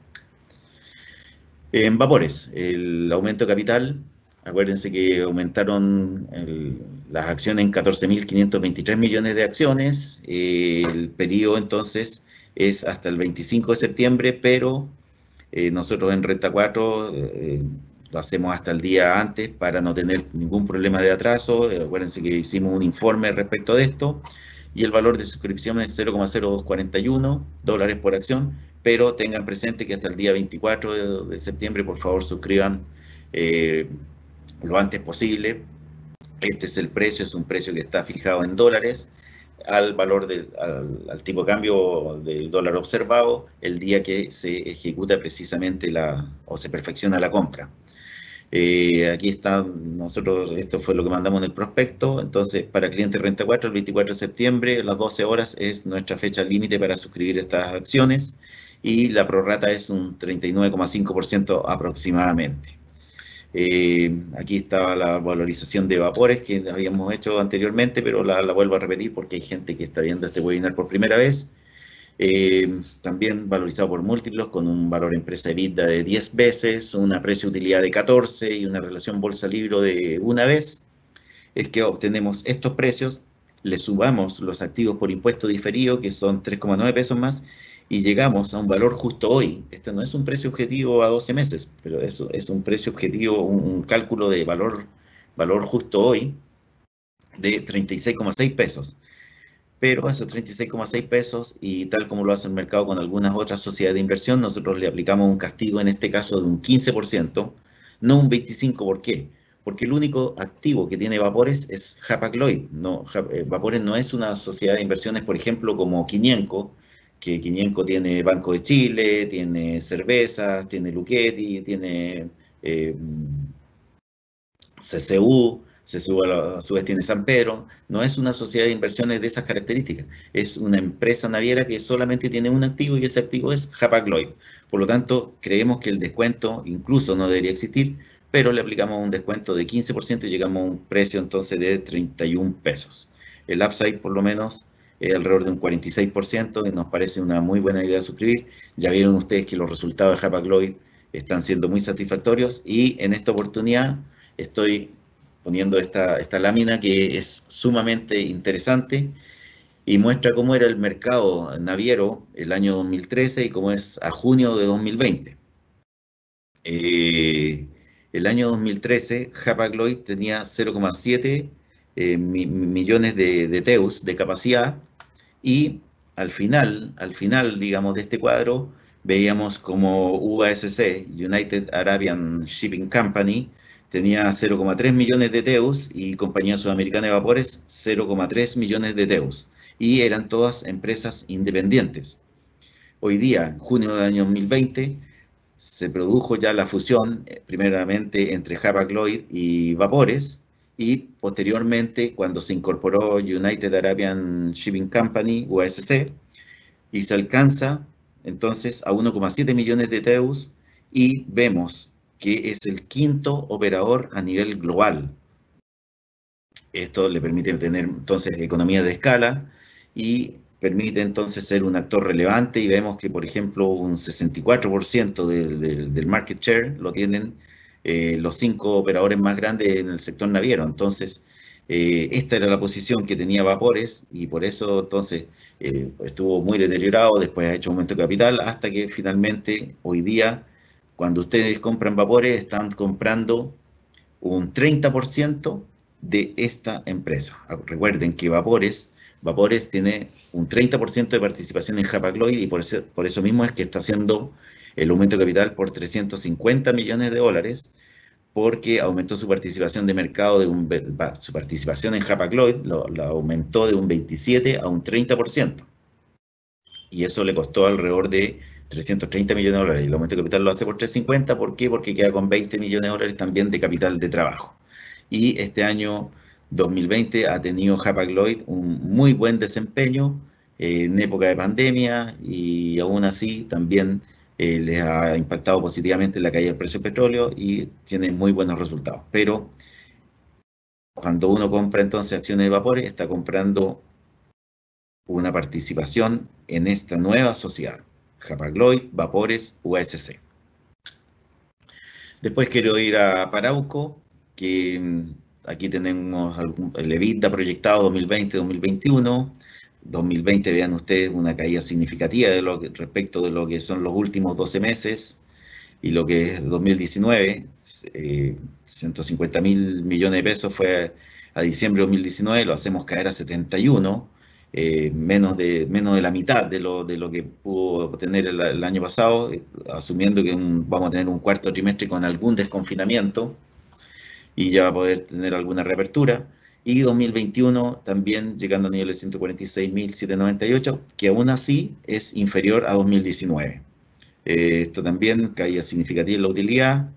En vapores, el aumento de capital, acuérdense que aumentaron las acciones en 14.523 millones de acciones, el periodo entonces es hasta el 25 de septiembre, pero eh, nosotros en Renta 4 eh, lo hacemos hasta el día antes para no tener ningún problema de atraso, acuérdense que hicimos un informe respecto de esto, y el valor de suscripción es 0,0241 dólares por acción, pero tengan presente que hasta el día 24 de, septiembre, por favor, suscriban eh, lo antes posible. Este es el precio, es un precio que está fijado en dólares al valor del tipo de cambio del dólar observado el día que se ejecuta precisamente la o se perfecciona la compra. Eh, aquí está, nosotros, esto fue lo que mandamos en el prospecto. Entonces, para cliente Renta 4, el 24 de septiembre, a las 12 horas, es nuestra fecha límite para suscribir estas acciones y la prorrata es un 39,5% aproximadamente. Eh, aquí estaba la valorización de vapores que habíamos hecho anteriormente, pero la, vuelvo a repetir porque hay gente que está viendo este webinar por primera vez. Eh, también valorizado por múltiplos con un valor empresa EBITDA de 10 veces, una precio-utilidad de 14 y una relación bolsa-libro de una vez. Es que obtenemos estos precios, le subamos los activos por impuesto diferido, que son 3,9 pesos más, y llegamos a un valor justo hoy. Este no es un precio objetivo a 12 meses, pero eso es un precio objetivo, un, cálculo de valor, valor justo hoy de 36,6 pesos. Pero esos 36,6 pesos, y tal como lo hace el mercado con algunas otras sociedades de inversión, nosotros le aplicamos un castigo, en este caso de un 15%, no un 25%. ¿Por qué? Porque el único activo que tiene Vapores es Hapag-Lloyd. No, eh, Vapores no es una sociedad de inversiones, por ejemplo, como Quinienco, que Quiñenco tiene Banco de Chile, tiene cervezas, tiene Luquetti, tiene eh, CCU, CCU a, su vez tiene San Pedro. No es una sociedad de inversiones de esas características. Es una empresa naviera que solamente tiene un activo y ese activo es Hapag Lloyd. Por lo tanto, creemos que el descuento incluso no debería existir, pero le aplicamos un descuento de 15% y llegamos a un precio entonces de 31 pesos. El upside por lo menos eh, alrededor de un 46%, que nos parece una muy buena idea suscribir. Ya vieron ustedes que los resultados de Hapagloid están siendo muy satisfactorios y en esta oportunidad estoy poniendo esta, esta lámina que es sumamente interesante y muestra cómo era el mercado naviero el año 2013 y cómo es a junio de 2020. Eh, el año 2013, Hapagloid tenía 0,7 eh, millones de, teus de capacidad y al final, al final, digamos, de este cuadro, veíamos como UASC, United Arabian Shipping Company, tenía 0,3 millones de teus y Compañía Sudamericana de Vapores 0,3 millones de teus. Y eran todas empresas independientes. Hoy día, en junio del año 2020, se produjo ya la fusión, eh, primeramente entre Java lloyd y Vapores, y posteriormente cuando se incorporó United Arabian Shipping Company, UASC, y se alcanza entonces a 1,7 millones de TEUs y vemos que es el quinto operador a nivel global. Esto le permite tener entonces economía de escala y permite entonces ser un actor relevante y vemos que, por ejemplo, un 64% del, del market share lo tienen eh, los cinco operadores más grandes en el sector naviero. Entonces, eh, esta era la posición que tenía Vapores y por eso entonces eh, estuvo muy deteriorado, después ha hecho un aumento de capital, hasta que finalmente hoy día, cuando ustedes compran Vapores, están comprando un 30% de esta empresa. Ah, recuerden que Vapores, Vapores tiene un 30% de participación en Hapagloid y por eso, por eso mismo es que está siendo el aumento de capital por 350 millones de dólares, porque aumentó su participación de mercado, de un, su participación en Hapag-Lloyd lo, aumentó de un 27 a un 30%. Y eso le costó alrededor de 330 millones de dólares. Y El aumento de capital lo hace por 350, ¿por qué? Porque queda con 20 millones de dólares también de capital de trabajo. Y este año 2020 ha tenido Hapag-Lloyd un muy buen desempeño eh, en época de pandemia y aún así también eh, les ha impactado positivamente la caída del precio del petróleo y tiene muy buenos resultados. Pero cuando uno compra entonces acciones de vapores, está comprando una participación en esta nueva sociedad, JapaGloy Vapores, U.S.C. Después quiero ir a Parauco, que mm, aquí tenemos el EBITDA proyectado 2020-2021, 2020 vean ustedes una caída significativa de lo que, respecto de lo que son los últimos 12 meses y lo que es 2019, 150 eh, mil millones de pesos fue a, diciembre de 2019, lo hacemos caer a 71, eh, menos, de, menos de la mitad de lo, de lo que pudo tener el, año pasado, eh, asumiendo que vamos a tener un cuarto trimestre con algún desconfinamiento y ya va a poder tener alguna reapertura y 2021 también llegando a niveles 146.798, que aún así es inferior a 2019. Eh, esto también caía significativa en la utilidad,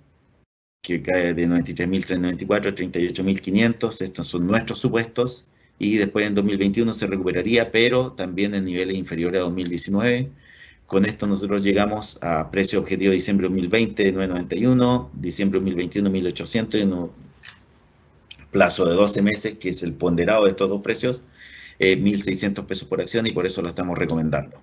que cae de 93.394 a 38.500, estos son nuestros supuestos, y después en 2021 se recuperaría, pero también en niveles inferiores a 2019. Con esto nosotros llegamos a precio objetivo de diciembre de 2020 991, diciembre de 2021 1800 y plazo de 12 meses, que es el ponderado de estos dos precios, 1.600 eh, pesos por acción y por eso lo estamos recomendando.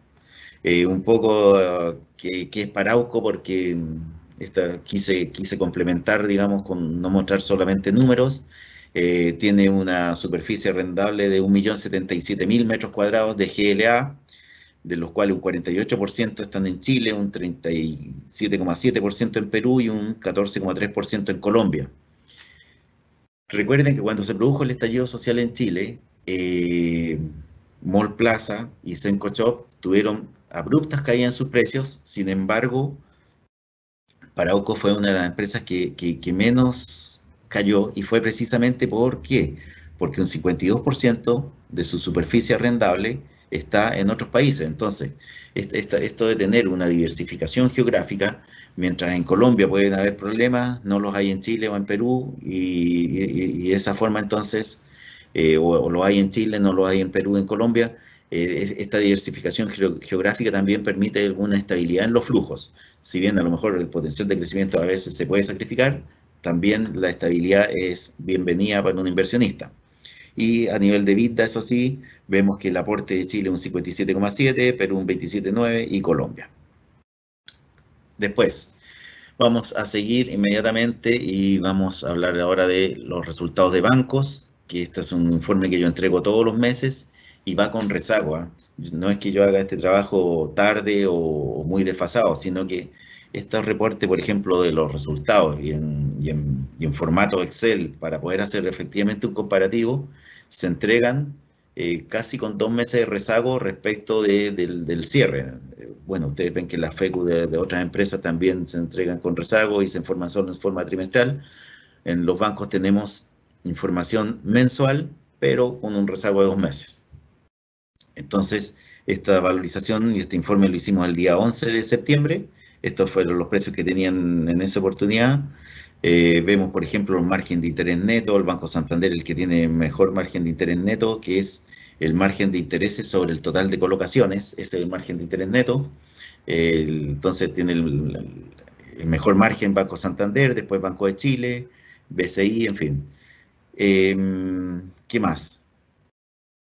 Eh, un poco eh, que, es Parauco porque mm, esta, quise, quise complementar, digamos, con no mostrar solamente números. tiene una superficie rendable de 1.077.000 metros cuadrados de GLA, de los cuales un 48% están en Chile, un 37,7% en Perú y un 14,3% en Colombia. Recuerden que cuando se produjo el estallido social en Chile, eh, Mall Plaza y Senco Shop tuvieron abruptas caídas en sus precios, sin embargo, Parauco fue una de las empresas que, menos cayó y fue precisamente porque, porque un 52% de su superficie arrendable está en otros países. Entonces, esto de tener una diversificación geográfica, mientras en Colombia pueden haber problemas, no los hay en Chile o en Perú, y, de esa forma entonces, eh, o, lo hay en Chile, no lo hay en Perú, en Colombia, eh, esta diversificación geográfica también permite alguna estabilidad en los flujos. Si bien a lo mejor el potencial de crecimiento a veces se puede sacrificar, también la estabilidad es bienvenida para un inversionista. Y a nivel de vida, eso sí, vemos que el aporte de Chile un 57,7, Perú un 27,9 y Colombia. Después, vamos a seguir inmediatamente y vamos a hablar ahora de los resultados de bancos, que este es un informe que yo entrego todos los meses y va con rezago. ¿ah? No es que yo haga este trabajo tarde o muy desfasado, sino que estos reportes, por ejemplo, de los resultados y en, y en, formato Excel para poder hacer efectivamente un comparativo, se entregan eh, casi con dos meses de rezago respecto de, del, cierre. Bueno, ustedes ven que las FECU de, de, otras empresas también se entregan con rezago y se informan solo en forma trimestral. En los bancos tenemos información mensual, pero con un rezago de dos meses. Entonces, esta valorización y este informe lo hicimos el día 11 de septiembre estos fueron los precios que tenían en esa oportunidad. Eh, vemos, por ejemplo, el margen de interés neto, el Banco Santander, el que tiene mejor margen de interés neto, que es el margen de intereses sobre el total de colocaciones, ese es el margen de interés neto. entonces tiene el, mejor margen Banco Santander, después Banco de Chile, BCI, en fin. Em, ¿Qué más?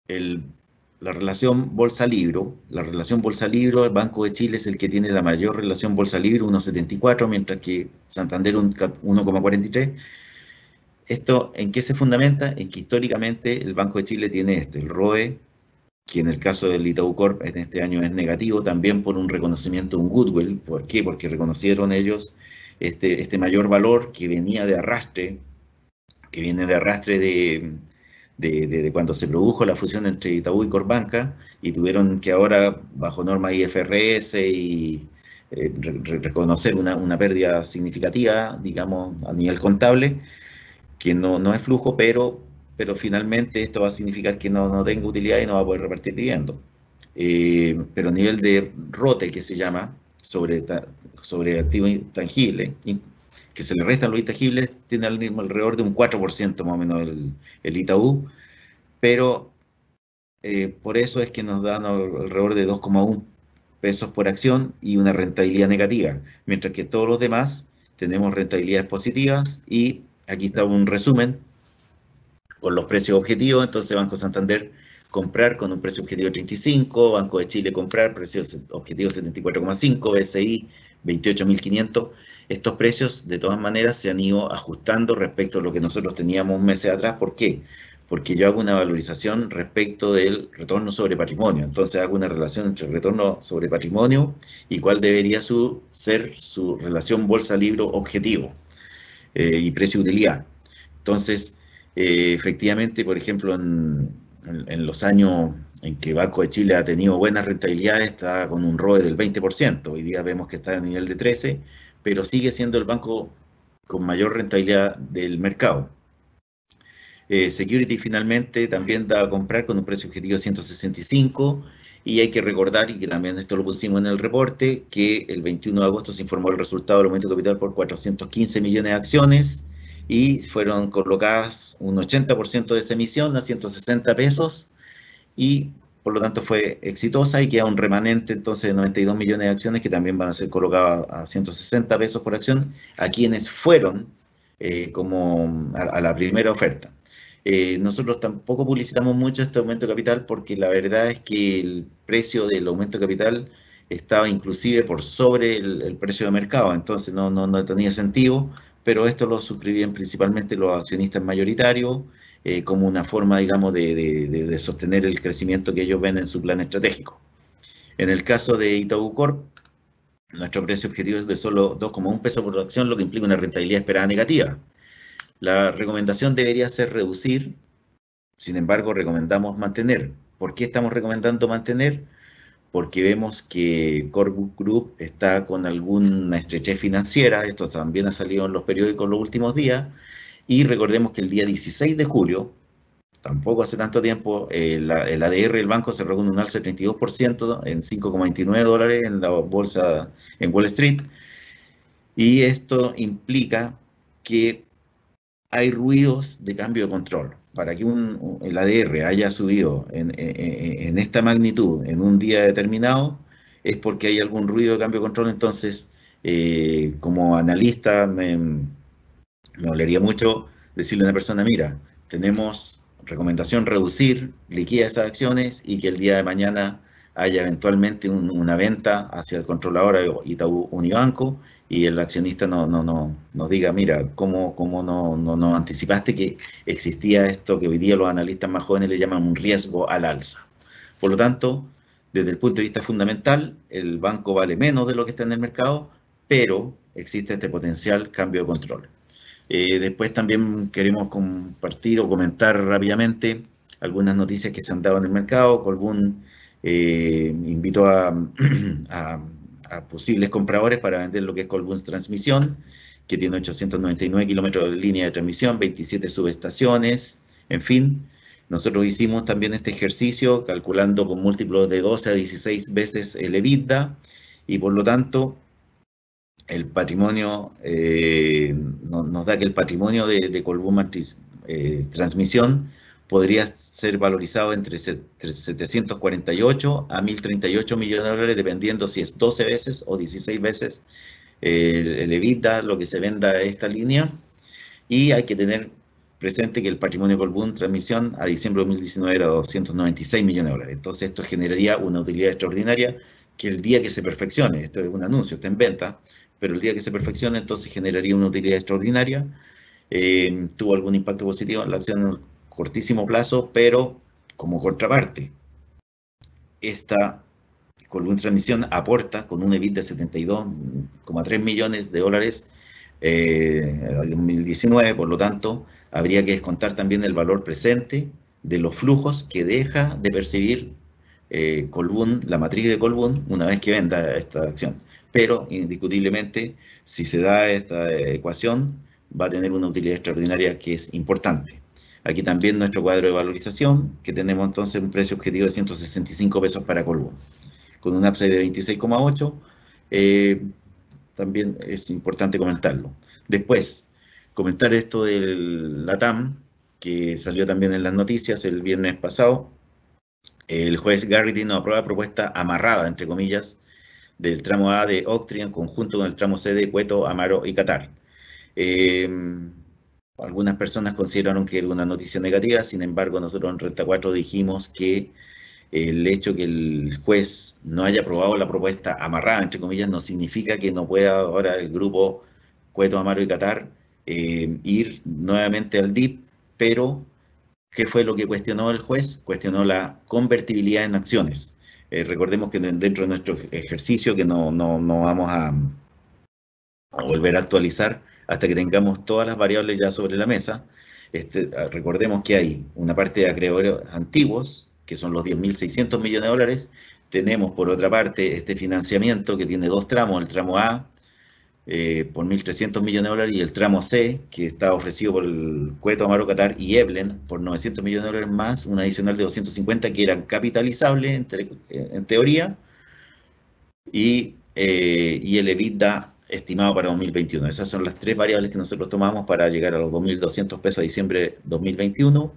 El la relación bolsa-libro. La relación bolsa-libro, el Banco de Chile es el que tiene la mayor relación bolsa-libro, 1,74, mientras que Santander 1,43. ¿Esto en qué se fundamenta? En que históricamente el Banco de Chile tiene esto, el ROE, que en el caso del Itaú Corp en este año es negativo, también por un reconocimiento, un goodwill. ¿Por qué? Porque reconocieron ellos este, este mayor valor que venía de arrastre, que viene de arrastre de de, cuando se produjo la fusión entre Itaú y Corbanca y tuvieron que ahora, bajo norma IFRS y eh, reconocer una, pérdida significativa, digamos, a nivel contable, que no, no es flujo, pero, pero finalmente esto va a significar que no, no tengo utilidad y no va a poder repartir dividendos. Eh, pero a nivel de rote, que se llama, sobre, sobre activo tangible, que se le restan los intangibles, tiene al mismo alrededor de un 4% más o menos el, Itaú, pero eh, por eso es que nos dan alrededor de 2,1 pesos por acción y una rentabilidad negativa, mientras que todos los demás tenemos rentabilidades positivas y aquí está un resumen con los precios objetivos, entonces Banco Santander comprar con un precio objetivo de 35, Banco de Chile comprar precio objetivo 74,5, BCI 28.500. Estos precios, de todas maneras, se han ido ajustando respecto a lo que nosotros teníamos un mes atrás. ¿Por qué? Porque yo hago una valorización respecto del retorno sobre patrimonio. Entonces hago una relación entre el retorno sobre patrimonio y cuál debería su, ser su relación bolsa-libro objetivo eh, y precio-utilidad. Entonces, eh, efectivamente, por ejemplo, en los años en que Banco de Chile ha tenido buena rentabilidad, está con un ROE del 20%, hoy día vemos que está a nivel de 13, pero sigue siendo el banco con mayor rentabilidad del mercado. Eh, Security finalmente también da a comprar con un precio objetivo de 165 y hay que recordar, y que también esto lo pusimos en el reporte, que el 21 de agosto se informó el resultado del aumento de capital por 415 millones de acciones y fueron colocadas un 80% de esa emisión a 160 pesos y por lo tanto fue exitosa y queda un remanente entonces de 92 millones de acciones que también van a ser colocadas a 160 pesos por acción a quienes fueron eh, como a, la primera oferta. Eh, nosotros tampoco publicitamos mucho este aumento de capital porque la verdad es que el precio del aumento de capital estaba inclusive por sobre el, precio de mercado, entonces no, no tenía sentido, pero esto lo suscribían principalmente los accionistas mayoritarios eh, como una forma, digamos, de, sostener el crecimiento que ellos ven en su plan estratégico. En el caso de Itaú Corp, nuestro precio objetivo es de solo 2,1 pesos por acción, lo que implica una rentabilidad esperada negativa. La recomendación debería ser reducir, sin embargo, recomendamos mantener. ¿Por qué estamos recomendando mantener? Porque vemos que Corp Group está con alguna estrechez financiera, esto también ha salido en los periódicos los últimos días, y recordemos que el día 16 de julio, tampoco hace tanto tiempo, eh, el ADR del banco se con un alza del 32% en 5,29 dólares en la bolsa en Wall Street. Y esto implica que hay ruidos de cambio de control. Para que un, el ADR haya subido en, esta magnitud en un día determinado, es porque hay algún ruido de cambio de control. Entonces, eh, como analista, me me dolería mucho decirle a una persona, mira, tenemos recomendación reducir, liquida esas acciones y que el día de mañana haya eventualmente una venta hacia el controlador Itaú Unibanco y el accionista no, no, no, nos diga, mira, ¿cómo, cómo no, no, no, anticipaste que existía esto que hoy día los analistas más jóvenes le llaman un riesgo al alza? Por lo tanto, desde el punto de vista fundamental, el banco vale menos de lo que está en el mercado, pero existe este potencial cambio de control. Eh, después también queremos compartir o comentar rápidamente algunas noticias que se han dado en el mercado, Colbún eh, invito a, a, posibles compradores para vender lo que es Colbún Transmisión, que tiene 899 kilómetros de línea de transmisión, 27 subestaciones, en fin. Nosotros hicimos también este ejercicio calculando con múltiplos de 12 a 16 veces el EBITDA y por lo tanto el patrimonio, eh, nos da que el patrimonio de, de Colbún eh, Transmisión podría ser valorizado entre 748 a 1038 millones de dólares, dependiendo si es 12 veces o 16 veces eh, el EBITDA, lo que se venda esta línea. Y hay que tener presente que el patrimonio Colbún Transmisión a diciembre de 2019 era 296 millones de dólares. Entonces esto generaría una utilidad extraordinaria que el día que se perfeccione, esto es un anuncio, está en venta, pero el día que se perfecciona entonces generaría una utilidad extraordinaria. Eh, tuvo algún impacto positivo en la acción en cortísimo plazo, pero como contraparte, esta Colbún transmisión aporta con un EBIT de 72,3 millones de dólares en eh, 2019, por lo tanto, habría que descontar también el valor presente de los flujos que deja de percibir eh, la matriz de Colbún, una vez que venda esta acción pero indiscutiblemente si se da esta eh, ecuación va a tener una utilidad extraordinaria que es importante. Aquí también nuestro cuadro de valorización, que tenemos entonces un precio objetivo de 165 pesos para Colbún, con un upside de 26,8. Eh, también es importante comentarlo. Después, comentar esto del Latam que salió también en las noticias el viernes pasado. El juez Garrity nos aprueba propuesta amarrada, entre comillas, del tramo A de Octri en conjunto con el tramo C de Cueto, Amaro y Qatar. Em, algunas personas consideraron que era una noticia negativa, sin embargo nosotros en Renta 4 dijimos que el hecho que el juez no haya aprobado la propuesta amarrada, entre comillas, no significa que no pueda ahora el grupo Cueto, Amaro y Qatar em, ir nuevamente al DIP, pero ¿qué fue lo que cuestionó el juez? Cuestionó la convertibilidad en acciones. Eh, recordemos que dentro de nuestro ejercicio, que no, no, vamos a, volver a actualizar hasta que tengamos todas las variables ya sobre la mesa, este, ah, recordemos que hay una parte de acreedores antiguos, que son los 10.600 millones de dólares, tenemos por otra parte este financiamiento que tiene dos tramos, el tramo A eh, por 1.300 millones de dólares y el tramo C, que está ofrecido por el Cueto Amaro Qatar y Eblen por 900 millones de dólares más, un adicional de 250 que eran capitalizables eh, en, teoría eh, y, el EBITDA estimado para 2021. Esas son las tres variables que nosotros tomamos para llegar a los 2.200 pesos a diciembre 2021.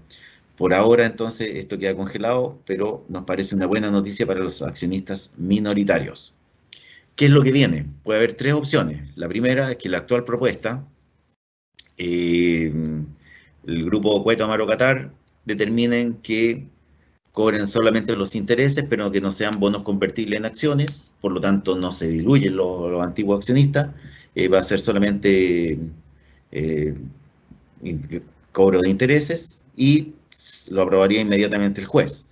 Por ahora, entonces, esto queda congelado, pero nos parece una buena noticia para los accionistas minoritarios. ¿Qué es lo que viene? Puede haber tres opciones. La primera es que la actual propuesta, eh, el grupo Cueto Amaro Qatar, determinen que cobren solamente los intereses, pero que no sean bonos convertibles en acciones, por lo tanto no se diluyen los, antiguos accionistas, eh, va a ser solamente eh, cobro de intereses y lo aprobaría inmediatamente el juez.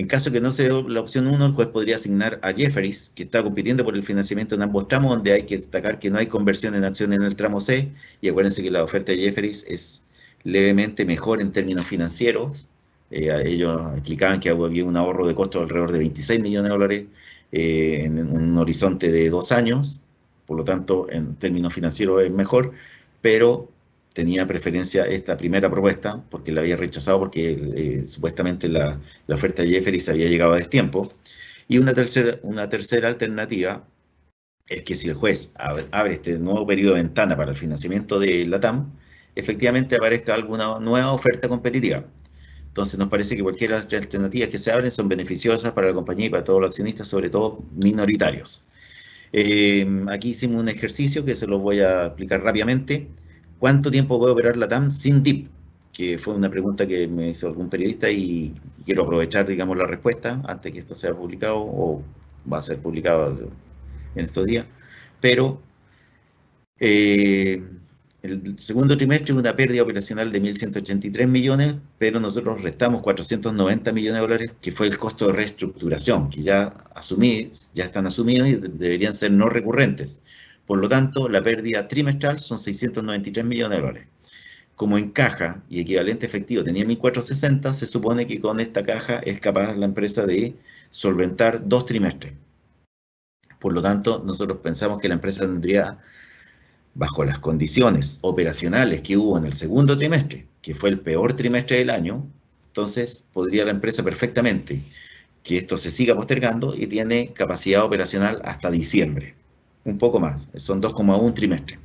En caso que no se la opción 1, el juez podría asignar a Jefferies, que está compitiendo por el financiamiento en ambos tramos, donde hay que destacar que no hay conversión en acciones en el tramo C, y acuérdense que la oferta de Jefferies es levemente mejor en términos financieros. Eh, ellos explicaban que había un ahorro de costo alrededor de 26 millones de dólares eh, en un horizonte de dos años, por lo tanto, en términos financieros es mejor, pero tenía preferencia esta primera propuesta porque la había rechazado porque eh, supuestamente la, oferta de Jefferies había llegado a destiempo. Y una tercera, una tercera alternativa es que si el juez abre este nuevo periodo de ventana para el financiamiento de la TAM, efectivamente aparezca alguna nueva oferta competitiva. Entonces nos parece que cualquier las alternativas que se abren son beneficiosas para la compañía y para todos los accionistas, sobre todo minoritarios. Eh, aquí hicimos un ejercicio que se lo voy a explicar rápidamente. ¿cuánto tiempo puede operar la TAM sin DIP? Que fue una pregunta que me hizo algún periodista y quiero aprovechar, digamos, la respuesta antes que esto sea publicado o va a ser publicado en estos días. Pero eh, el segundo trimestre una pérdida operacional de 1.183 millones, pero nosotros restamos 490 millones de dólares, que fue el costo de reestructuración, que ya asumí, ya están asumidos y deberían ser no recurrentes. Por lo tanto, la pérdida trimestral son 693 millones de dólares. Como en caja y equivalente efectivo tenía 1.460, se supone que con esta caja es capaz la empresa de solventar dos trimestres. Por lo tanto, nosotros pensamos que la empresa tendría, bajo las condiciones operacionales que hubo en el segundo trimestre, que fue el peor trimestre del año, entonces podría la empresa perfectamente que esto se siga postergando y tiene capacidad operacional hasta diciembre un poco más, son 2,1 trimestre.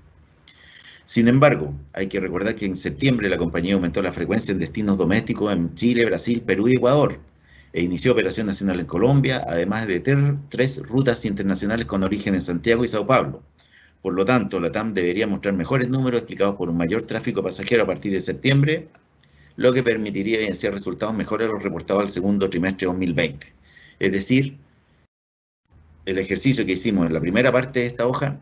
Sin embargo, hay que recordar que en septiembre la compañía aumentó la frecuencia en destinos domésticos en Chile, Brasil, Perú y Ecuador e inició operación nacional en Colombia, además de tener tres rutas internacionales con origen en Santiago y Sao Paulo. Por lo tanto, la TAM debería mostrar mejores números explicados por un mayor tráfico pasajero a partir de septiembre, lo que permitiría evidenciar resultados mejores a los reportados al segundo trimestre de 2020. Es decir, el ejercicio que hicimos en la primera parte de esta hoja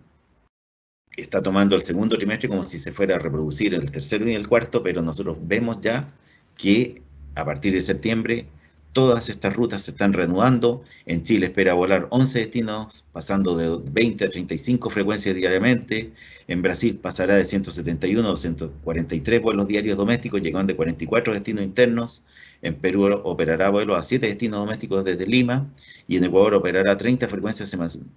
está tomando el segundo trimestre como si se fuera a reproducir el tercero y el cuarto, pero nosotros vemos ya que a partir de septiembre todas estas rutas se están reanudando. En Chile espera volar 11 destinos, pasando de 20 a 35 frecuencias diariamente. En Brasil pasará de 171 a 243 vuelos diarios domésticos, llegando de 44 destinos internos. En Perú operará vuelos a siete destinos domésticos desde Lima y en Ecuador operará 30 frecuencias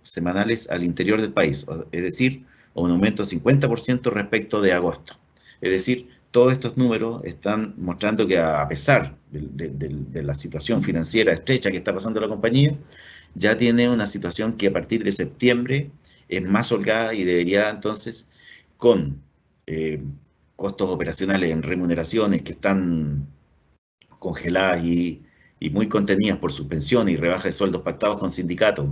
semanales al interior del país, es decir, un aumento 50% respecto de agosto. Es decir, todos estos números están mostrando que a pesar de, la situación financiera estrecha que está pasando la compañía, ya tiene una situación que a partir de septiembre es más holgada y debería entonces con eh, costos operacionales en remuneraciones que están congeladas y, muy contenidas por suspensión y rebaja de sueldos pactados con sindicatos,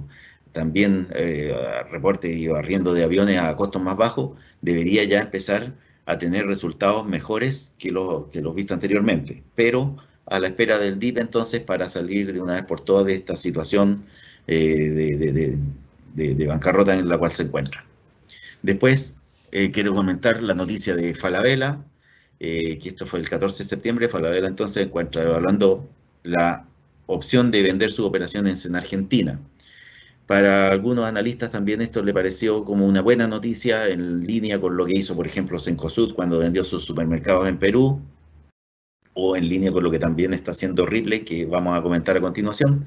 también eh, reporte y arriendo de aviones a costos más bajos, debería ya empezar a tener resultados mejores que los que los vistos anteriormente. Pero a la espera del DIP entonces para salir de una vez por todas de esta situación eh, de, bancarrota en la cual se encuentra. Después eh, quiero comentar la noticia de Falabella, eh, que esto fue el 14 de septiembre, fue la Falabella entonces encuentra evaluando la opción de vender sus operaciones en Argentina. Para algunos analistas también esto le pareció como una buena noticia en línea con lo que hizo, por ejemplo, Cencosud cuando vendió sus supermercados en Perú, o en línea con lo que también está haciendo Ripley, que vamos a comentar a continuación.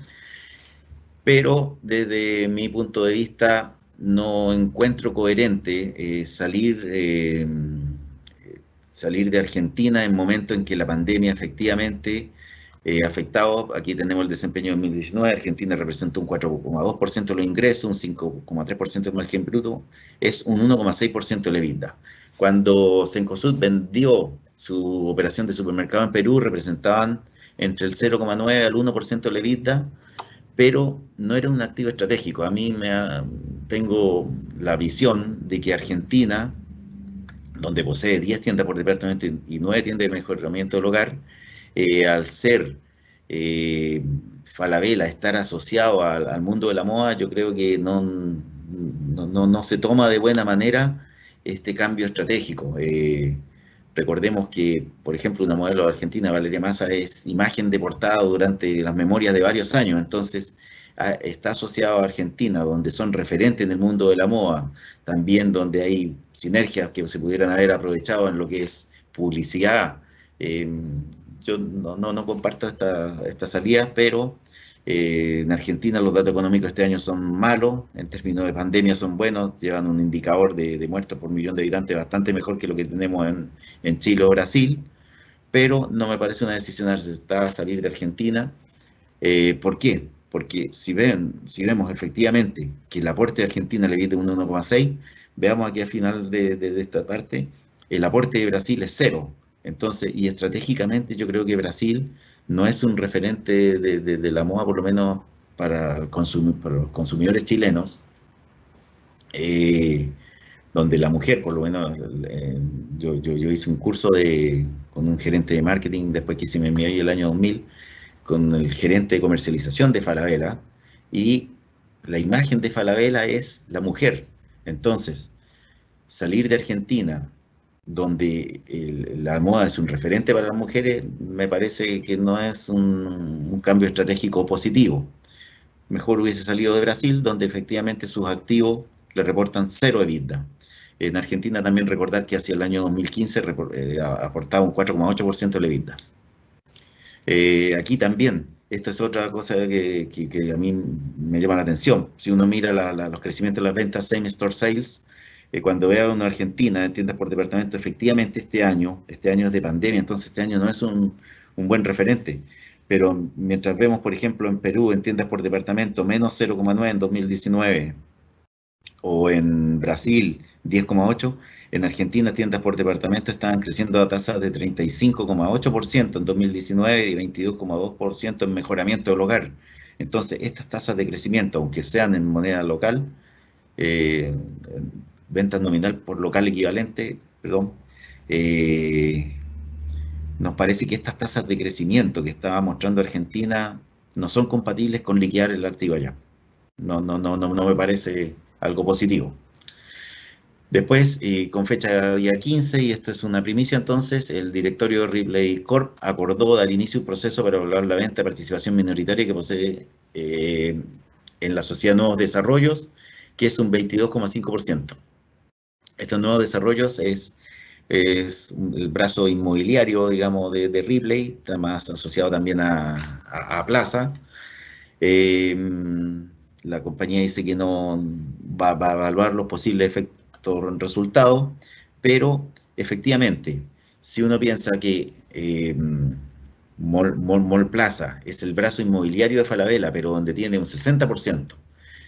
Pero desde mi punto de vista no encuentro coherente eh, salir eh, salir de Argentina en momento en que la pandemia efectivamente eh, afectado, aquí tenemos el desempeño de 2019, Argentina representa un 4,2% de los ingresos, un 5,3% del margen bruto, es un 1,6% de Levinda. Cuando Cencosud vendió su operación de supermercado en Perú, representaban entre el 0,9 al 1% de Levinda, pero no era un activo estratégico. A mí me tengo la visión de que Argentina donde posee 10 tiendas por departamento y 9 tiendas de mejoramiento del hogar, eh, al ser eh, Falabella, estar asociado al, mundo de la moda, yo creo que no, no, se toma de buena manera este cambio estratégico. Eh, recordemos que, por ejemplo, una modelo argentina, Valeria Massa, es imagen de portada durante las memorias de varios años, entonces está asociado a Argentina, donde son referentes en el mundo de la moda, también donde hay sinergias que se pudieran haber aprovechado en lo que es publicidad. Em, yo no, comparto esta salida, pero eh, en Argentina los datos económicos este año son malos, en términos de pandemia son buenos, llevan un indicador de, de muertos por millón de habitantes bastante mejor que lo que tenemos en, Chile o Brasil, pero no me parece una decisión acertada salir de Argentina. Eh, ¿Por qué? Porque si ven, si vemos efectivamente que el aporte de Argentina le viene un 1,6, veamos aquí al final de, esta parte, el aporte de Brasil es cero. Entonces, y estratégicamente yo creo que Brasil no es un referente de, la moda, por lo menos para, los consumidores chilenos, eh, donde la mujer, por lo menos, yo, hice un curso de, con un gerente de marketing después que se me envió el año 2000, con el gerente de comercialización de Falabella y la imagen de Falabella es la mujer. Entonces, salir de Argentina, donde la moda es un referente para las mujeres, me parece que no es un, cambio estratégico positivo. Mejor hubiese salido de Brasil, donde efectivamente sus activos le reportan cero EBITDA. En Argentina también recordar que hacia el año 2015 eh, aportaba un 4,8% de la EBITDA. Eh, aquí también, esta es otra cosa que, a mí me llama la atención. Si uno mira los crecimientos de las ventas same store sales, eh, cuando vea una Argentina en tiendas por departamento, efectivamente este año, este año es de pandemia, entonces este año no es un, un buen referente. Pero mientras vemos, por ejemplo, en Perú, en tiendas por departamento, menos 0,9 en 2019, o en Brasil, 10,8, en Argentina, tiendas por departamento estaban creciendo a tasas de 35,8% en 2019 y 22,2% en mejoramiento del hogar. Entonces, estas tasas de crecimiento, aunque sean en moneda local, eh, ventas nominal por local equivalente, perdón, eh, nos parece que estas tasas de crecimiento que estaba mostrando Argentina no son compatibles con liquidar el activo allá. No, no, no, no, no me parece algo positivo. Después, con fecha día 15, y esta es una primicia entonces, el directorio Ripley Corp acordó dar inicio al un proceso para evaluar la venta de participación minoritaria que posee eh, en la sociedad Nuevos Desarrollos, que es un 22,5%. Estos nuevos desarrollos es, es el brazo inmobiliario, digamos, de, Ripley, está más asociado también a, Plaza. Eh, la compañía dice que no va, a evaluar los posibles efectos resultado, pero efectivamente, si uno piensa que eh, Plaza es el brazo inmobiliario de Falabella, pero donde tiene un 60%,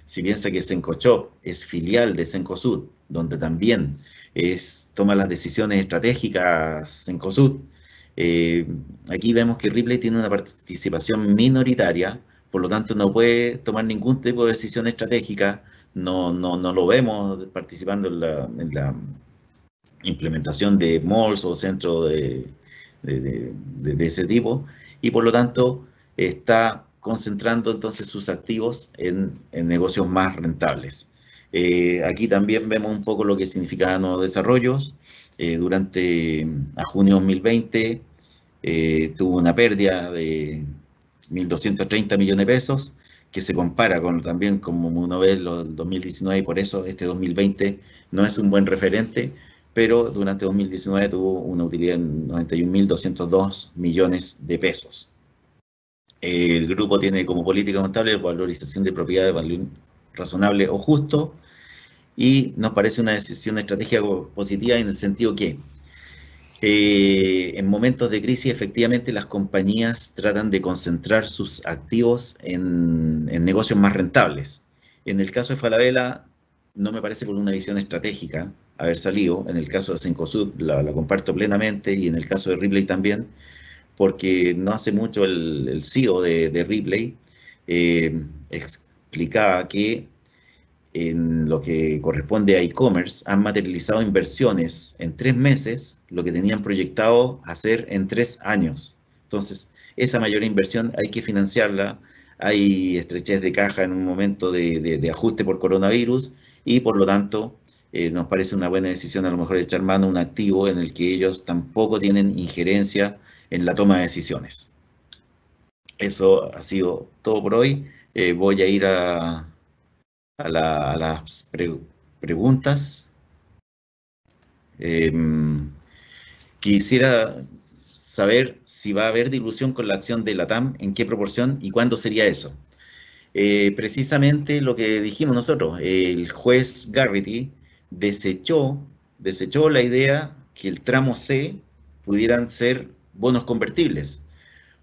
si piensa que Sencochop es filial de Sencosud, donde también es, toma las decisiones estratégicas Sencosud, eh, aquí vemos que Ripley tiene una participación minoritaria, por lo tanto no puede tomar ningún tipo de decisión estratégica, no, no, no lo vemos participando en la, implementación de malls o centros de, de, ese tipo y por lo tanto está concentrando entonces sus activos en, en negocios más rentables. Eh, aquí también vemos un poco lo que significan los desarrollos. Eh, durante a junio 2020 eh, tuvo una pérdida de 1.230 millones de pesos que se compara con también como uno ve lo del 2019 y por eso este 2020 no es un buen referente, pero durante 2019 tuvo una utilidad de 91.202 millones de pesos. El grupo tiene como política contable valorización de propiedades valor razonable o justo y nos parece una decisión estratégica positiva en el sentido que eh, en momentos de crisis, efectivamente, las compañías tratan de concentrar sus activos en, negocios más rentables. En el caso de Falabella, no me parece por una visión estratégica haber salido. En el caso de Cencosud, la, comparto plenamente, y en el caso de Ripley también, porque no hace mucho el, CEO de, Ripley eh, explicaba que en lo que corresponde a e-commerce han materializado inversiones en tres meses lo que tenían proyectado hacer en tres años. Entonces, esa mayor inversión hay que financiarla. Hay estrechez de caja en un momento de, ajuste por coronavirus y por lo tanto eh, nos parece una buena decisión a lo mejor echar mano a un activo en el que ellos tampoco tienen injerencia en la toma de decisiones. Eso ha sido todo por hoy. Eh, voy a ir a, las preguntas. Em, Quisiera saber si va a haber dilución con la acción de la TAM, en qué proporción y cuándo sería eso. Eh, precisamente lo que dijimos nosotros, el juez Garrity desechó, desechó la idea que el tramo C pudieran ser bonos convertibles.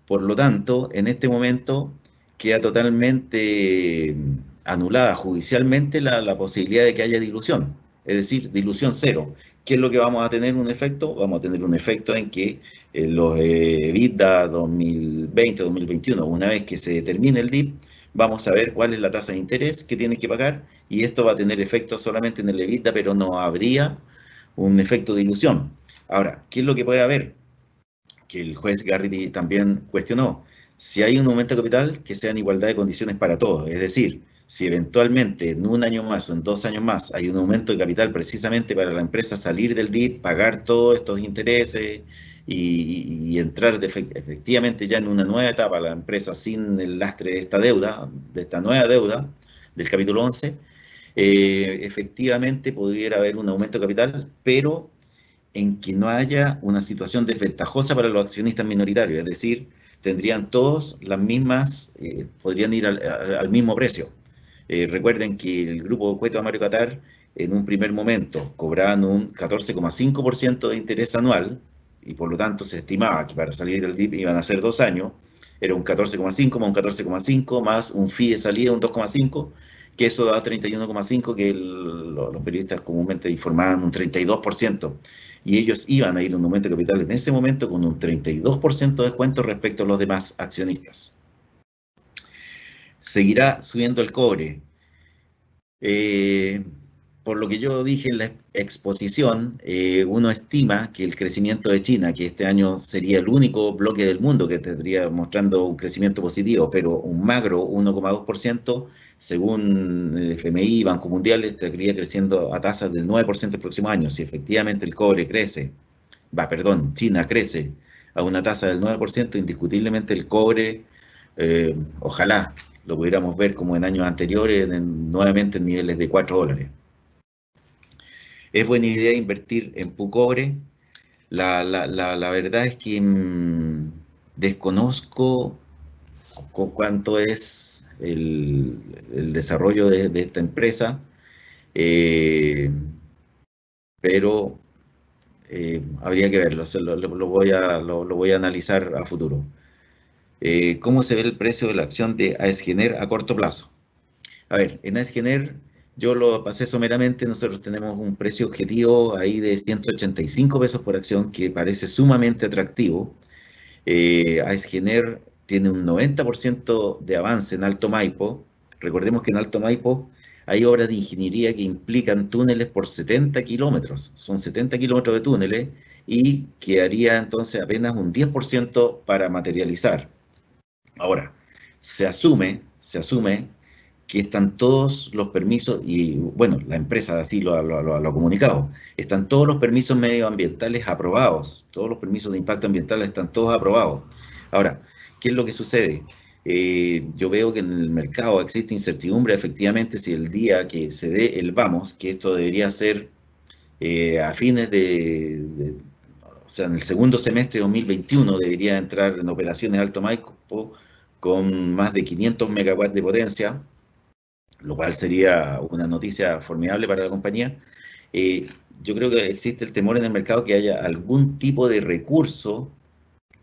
Por lo tanto, en este momento queda totalmente eh, anulada judicialmente la, la posibilidad de que haya dilución, es decir, dilución cero. ¿qué es lo que vamos a tener un efecto? Vamos a tener un efecto en que eh, los eh, EBITDA 2020-2021, una vez que se termine el DIP, vamos a ver cuál es la tasa de interés que tienen que pagar y esto va a tener efecto solamente en el EBITDA, pero no habría un efecto de ilusión. Ahora, ¿qué es lo que puede haber? Que el juez Garrity también cuestionó. Si hay un aumento de capital, que sea en igualdad de condiciones para todos, es decir, si eventualmente en un año más o en dos años más hay un aumento de capital precisamente para la empresa salir del DIP, pagar todos estos intereses y, entrar efectivamente ya en una nueva etapa, la empresa sin el lastre de esta deuda, de esta nueva deuda del capítulo 11, eh, efectivamente pudiera haber un aumento de capital, pero en que no haya una situación desventajosa para los accionistas minoritarios, es decir, tendrían todos las mismas, eh, podrían ir al mismo precio. Eh, recuerden que el grupo Cueto Mario Qatar en un primer momento cobraban un 14,5% de interés anual y por lo tanto se estimaba que para salir del DIP iban a ser dos años. Era un 14,5 más un 14,5 más un fee de salida, un 2,5, que eso da 31,5 que los periodistas comúnmente informaban un 32%. Y ellos iban a ir a un aumento de capital en ese momento con un 32% de descuento respecto a los demás accionistas seguirá subiendo el cobre. Eh, por lo que yo dije en la exposición, eh, uno estima que el crecimiento de China, que este año sería el único bloque del mundo que tendría mostrando un crecimiento positivo, pero un magro 1,2%, según el FMI y Banco Mundial, estaría creciendo a tasas del 9% el próximo año. Si efectivamente el cobre crece, va, perdón, China crece a una tasa del 9%, indiscutiblemente el cobre, eh, ojalá, lo pudiéramos ver como en años anteriores, nuevamente en niveles de 4 dólares. Es buena idea invertir en Pucobre. La, verdad es que mm, desconozco con cuánto es el, desarrollo de, esta empresa, eh, pero eh, habría que verlo, lo, voy a, lo voy a analizar a futuro. Eh, cómo se ve el precio de la acción de AESGENER a corto plazo. A ver, en AESGENER yo lo pasé someramente, nosotros tenemos un precio objetivo ahí de 185 pesos por acción que parece sumamente atractivo. Eh, AESGENER tiene un 90% de avance en Alto Maipo. Recordemos que en Alto Maipo hay obras de ingeniería que implican túneles por 70 kilómetros, son 70 kilómetros de túneles y quedaría entonces apenas un 10% para materializar. Ahora, se asume, se asume que están todos los permisos, y bueno, la empresa así lo, ha comunicado, están todos los permisos medioambientales aprobados, todos los permisos de impacto ambiental están todos aprobados. Ahora, ¿qué es lo que sucede? Eh, yo veo que en el mercado existe incertidumbre, efectivamente, si el día que se dé el vamos, que esto debería ser eh, a fines de, o sea, en el segundo semestre de 2021 debería entrar en operaciones Alto o con más de 500 megawatts de potencia, lo cual sería una noticia formidable para la compañía. Eh, yo creo que existe el temor en el mercado que haya algún tipo de recurso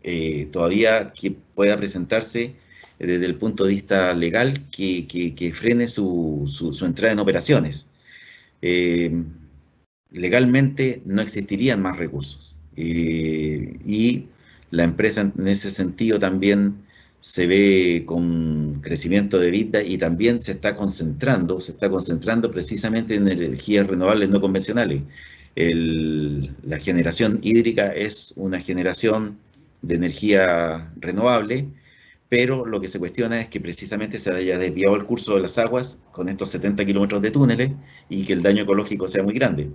eh, todavía que pueda presentarse desde el punto de vista legal que, frene su, entrada en operaciones. Eh, legalmente no existirían más recursos y la empresa en ese sentido también se ve con crecimiento de vida y también se está concentrando, se está concentrando precisamente en energías renovables no convencionales. la generación hídrica es una generación de energía renovable, pero lo que se cuestiona es que precisamente se haya desviado el curso de las aguas con estos 70 kilómetros de túneles y que el daño ecológico sea muy grande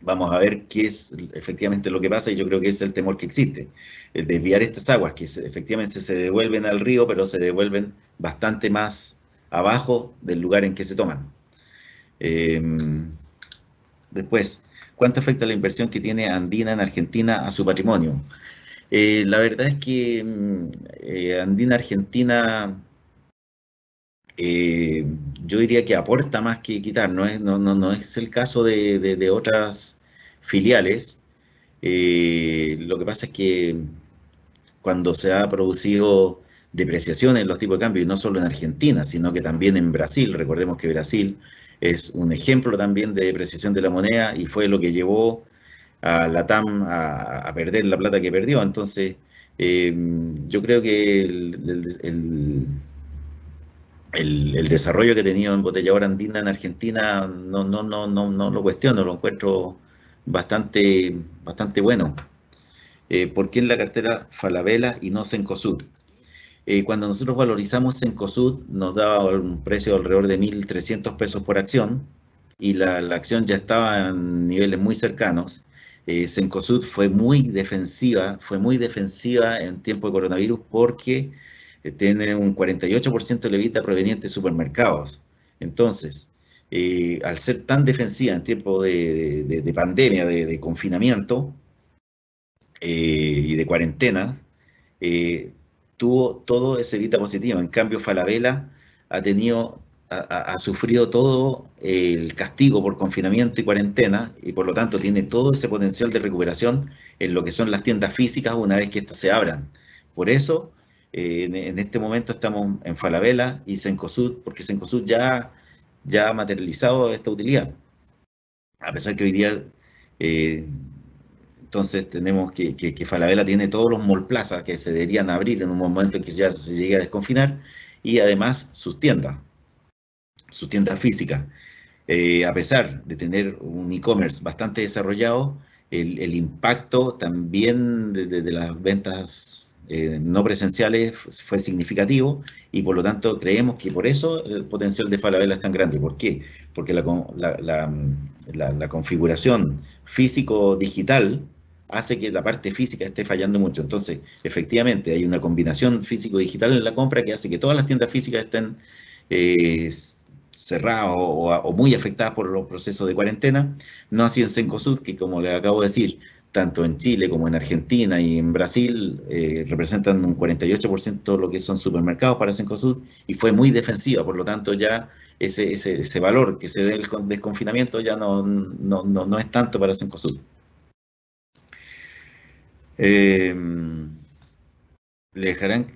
vamos a ver qué es efectivamente lo que pasa y yo creo que es el temor que existe, el desviar estas aguas que efectivamente se devuelven al río, pero se devuelven bastante más abajo del lugar en que se toman. Em, después, ¿cuánto afecta la inversión que tiene Andina en Argentina a su patrimonio? Eh, la verdad es que em, eh, Andina Argentina eh, yo diría que aporta más que quitar, no es, no, no, no es el caso de, otras filiales. Eh, lo que pasa es que cuando se ha producido depreciación en los tipos de cambio, y no solo en Argentina, sino que también en Brasil, recordemos que Brasil es un ejemplo también de depreciación de la moneda y fue lo que llevó a la TAM a, perder la plata que perdió. Entonces, eh, yo creo que el el, desarrollo que tenía tenido Embotelladora Andina en Argentina no, no, no, no, no lo cuestiono, lo encuentro bastante, bastante bueno. Eh, ¿Por qué en la cartera Falabella y no Sencosud? Eh, cuando nosotros valorizamos Sencosud nos daba un precio de alrededor de 1.300 pesos por acción y la, acción ya estaba en niveles muy cercanos. Eh, Sencosud fue muy defensiva, fue muy defensiva en tiempo de coronavirus porque tiene un 48% de levita proveniente de supermercados. Entonces, eh, al ser tan defensiva en tiempo de, pandemia, de, confinamiento eh, y de cuarentena, eh, tuvo todo ese levita positivo. En cambio, Falabella ha tenido ha, ha, sufrido todo el castigo por confinamiento y cuarentena y por lo tanto tiene todo ese potencial de recuperación en lo que son las tiendas físicas una vez que éstas se abran. Por eso eh, en, este momento estamos en Falabella y Sencosud, porque Sencosud ya, ya ha materializado esta utilidad. A pesar que hoy día, eh, entonces tenemos que, que, Falabella tiene todos los molplazas que se deberían abrir en un momento en que ya se llegue a desconfinar y además sus tiendas, sus tiendas físicas. Eh, a pesar de tener un e-commerce bastante desarrollado, el, impacto también de las ventas eh, no presenciales fue significativo y por lo tanto creemos que por eso el potencial de Falabella es tan grande. ¿Por qué? Porque la, configuración físico-digital hace que la parte física esté fallando mucho. Entonces, efectivamente, hay una combinación físico-digital en la compra que hace que todas las tiendas físicas estén eh, cerradas o, muy afectadas por los procesos de cuarentena. No así en Sencosud, que como le acabo de decir, tanto en Chile como en Argentina y en Brasil, eh, representan un 48% de lo que son supermercados para Cencosud y fue muy defensiva, por lo tanto ya ese, ese, ese valor que se ve el desconfinamiento ya no, no, es tanto para Cencosud. Eh, ¿Le dejarán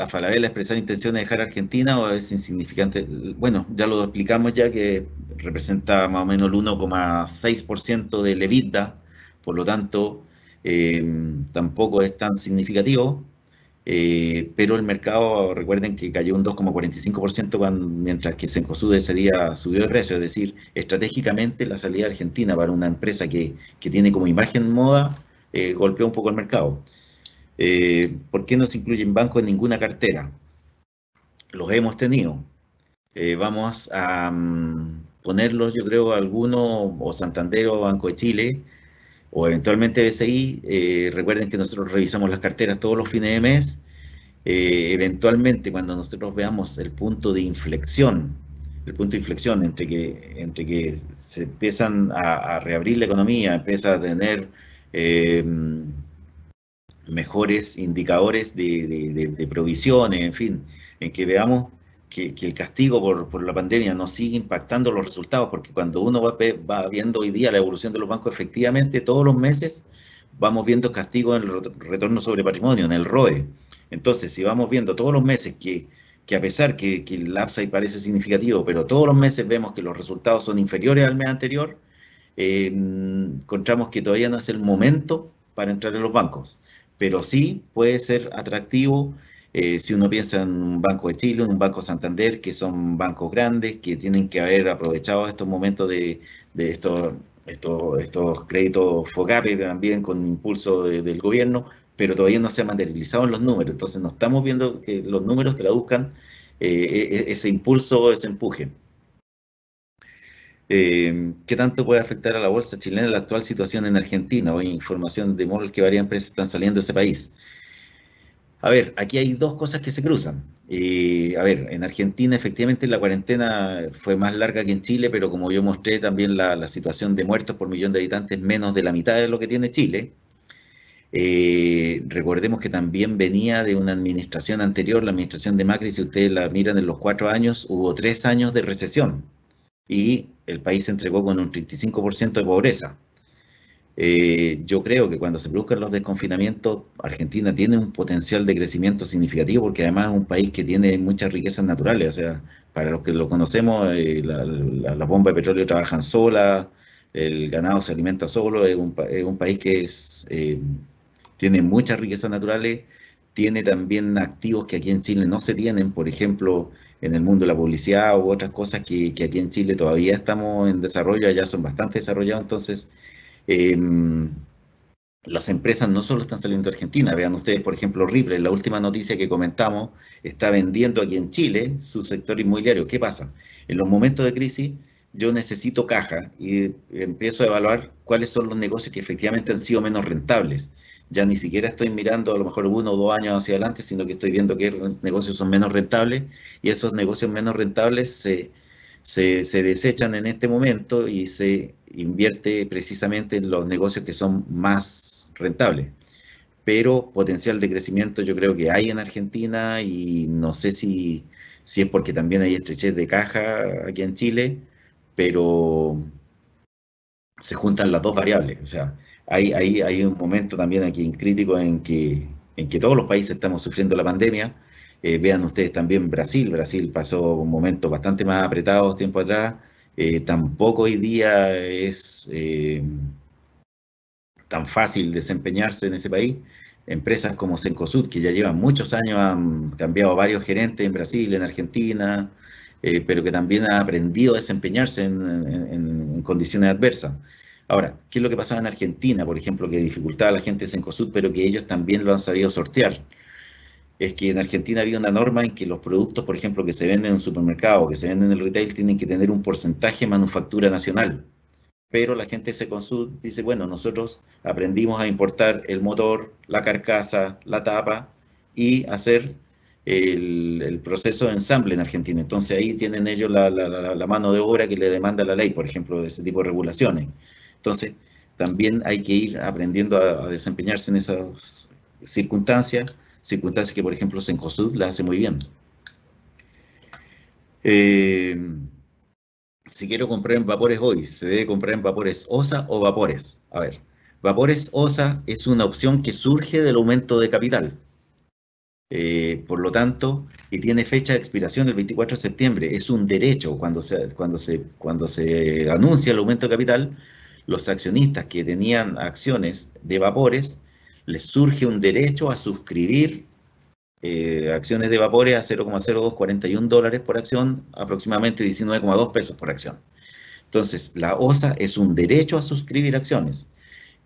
a Falabella expresar intención de dejar Argentina o es insignificante? Bueno, ya lo explicamos ya que representa más o menos el 1,6% de EBITDA por lo tanto eh, tampoco es tan significativo, eh, pero el mercado, recuerden que cayó un 2,45% mientras que Sencosud ese día subió de precio, es decir, estratégicamente la salida argentina para una empresa que, tiene como imagen moda eh, golpeó un poco el mercado. ¿Por qué no se incluyen bancos en ninguna cartera? Los hemos tenido. vamos a mm, ponerlos, yo creo, algunos, o Santander o Banco de Chile, o eventualmente BCI. Eh, recuerden que nosotros revisamos las carteras todos los fines de mes. Eh, eventualmente, cuando nosotros veamos el punto de inflexión, el punto de inflexión entre que, entre que se empiezan a, reabrir la economía, empieza a tener em, mejores indicadores de, provisiones, en fin, en que veamos que, el castigo por, por, la pandemia no sigue impactando los resultados, porque cuando uno va, va, viendo hoy día la evolución de los bancos, efectivamente todos los meses vamos viendo castigo en el retorno sobre patrimonio, en el ROE. Entonces, si vamos viendo todos los meses que, que a pesar que, que el upside parece significativo, pero todos los meses vemos que los resultados son inferiores al mes anterior, eh, encontramos que todavía no es el momento para entrar en los bancos, pero sí puede ser atractivo eh, si uno piensa en un Banco de Chile, en un Banco Santander, que son bancos grandes, que tienen que haber aprovechado estos momentos de, estos, estos, estos créditos FOCAPE también con impulso del gobierno, pero todavía no se han materializado en los números. Entonces, no estamos viendo que los números traduzcan eh, e, e, ese impulso o ese empuje. Eh, ¿Qué tanto puede afectar a la bolsa chilena la actual situación en Argentina? Hoy información de moral que varias empresas están saliendo de ese país. A ver, aquí hay dos cosas que se cruzan. Eh, a ver, en Argentina efectivamente la cuarentena fue más larga que en Chile, pero como yo mostré también la, situación de muertos por millón de habitantes, menos de la mitad de lo que tiene Chile. Eh, recordemos que también venía de una administración anterior, la administración de Macri, si ustedes la miran en los cuatro años, hubo tres años de recesión y el país se entregó con un 35% de pobreza. Eh, yo creo que cuando se produzcan los desconfinamientos, Argentina tiene un potencial de crecimiento significativo porque además es un país que tiene muchas riquezas naturales. O sea, para los que lo conocemos, eh, las bombas de petróleo trabajan solas, el ganado se alimenta solo, es un, país que es, eh, tiene muchas riquezas naturales, tiene también activos que aquí en Chile no se tienen, por ejemplo, en el mundo de la publicidad u otras cosas que, que aquí en Chile todavía estamos en desarrollo, allá son bastante desarrollados, entonces Em, las empresas no solo están saliendo de Argentina, vean ustedes, por ejemplo, Ripple, la última noticia que comentamos, está vendiendo aquí en Chile su sector inmobiliario. ¿Qué pasa? En los momentos de crisis yo necesito caja y empiezo a evaluar cuáles son los negocios que efectivamente han sido menos rentables. Ya ni siquiera estoy mirando a lo mejor uno o dos años hacia adelante, sino que estoy viendo qué negocios son menos rentables y esos negocios menos rentables se se, desechan en este momento y se invierte precisamente en los negocios que son más rentables. Pero potencial de crecimiento yo creo que hay en Argentina y no sé si, es porque también hay estrechez de caja aquí en Chile, pero se juntan las dos variables. O sea, hay, hay, hay un momento también aquí en crítico en que, en que todos los países estamos sufriendo la pandemia, eh, vean ustedes también Brasil, Brasil pasó un momento bastante más apretado tiempo atrás, eh, tampoco hoy día es eh, tan fácil desempeñarse en ese país. Empresas como Cencosud, que ya llevan muchos años, han cambiado varios gerentes en Brasil, en Argentina, pero que también ha aprendido a desempeñarse en, condiciones adversas. Ahora, ¿qué es lo que pasaba en Argentina, por ejemplo, que dificultaba a la gente de Cencosud, pero que ellos también lo han sabido sortear? es que en Argentina había una norma en que los productos, por ejemplo, que se venden en un supermercado, o que se venden en el retail, tienen que tener un porcentaje de manufactura nacional. Pero la gente se consulta, dice, bueno, nosotros aprendimos a importar el motor, la carcasa, la tapa y hacer el, proceso de ensamble en Argentina. Entonces ahí tienen ellos la, mano de obra que le demanda la ley, por ejemplo, de ese tipo de regulaciones. Entonces también hay que ir aprendiendo a desempeñarse en esas circunstancias circunstancias que, por ejemplo, Sencosud la hace muy bien. Eh, si quiero comprar en vapores hoy, ¿se debe comprar en vapores OSA o vapores? A ver, vapores OSA es una opción que surge del aumento de capital. Eh, por lo tanto, y tiene fecha de expiración el 24 de septiembre, es un derecho cuando se, cuando se, cuando se anuncia el aumento de capital, los accionistas que tenían acciones de vapores les surge un derecho a suscribir eh, acciones de vapores a 0,0241 dólares por acción, aproximadamente 19,2 pesos por acción. Entonces, la OSA es un derecho a suscribir acciones.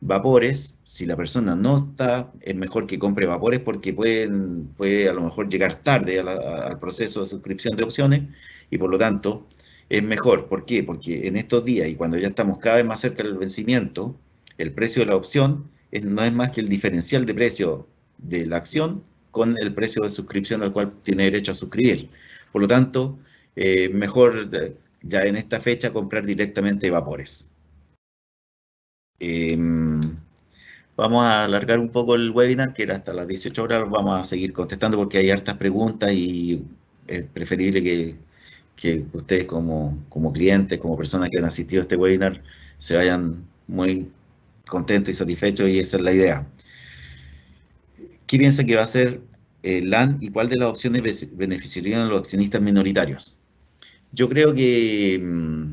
Vapores, si la persona no está, es mejor que compre vapores porque pueden, puede a lo mejor llegar tarde al proceso de suscripción de opciones y por lo tanto es mejor. ¿Por qué? Porque en estos días y cuando ya estamos cada vez más cerca del vencimiento, el precio de la opción no es más que el diferencial de precio de la acción con el precio de suscripción al cual tiene derecho a suscribir. Por lo tanto, eh, mejor eh, ya en esta fecha comprar directamente vapores. Em, vamos a alargar un poco el webinar, que era hasta las 18 horas, vamos a seguir contestando porque hay hartas preguntas y es preferible que, ustedes como, como clientes, como personas que han asistido a este webinar, se vayan muy contento y satisfecho y esa es la idea. ¿Qué piensa que va a ser el eh, LAN y cuál de las opciones beneficiarían a los accionistas minoritarios? Yo creo que, mm,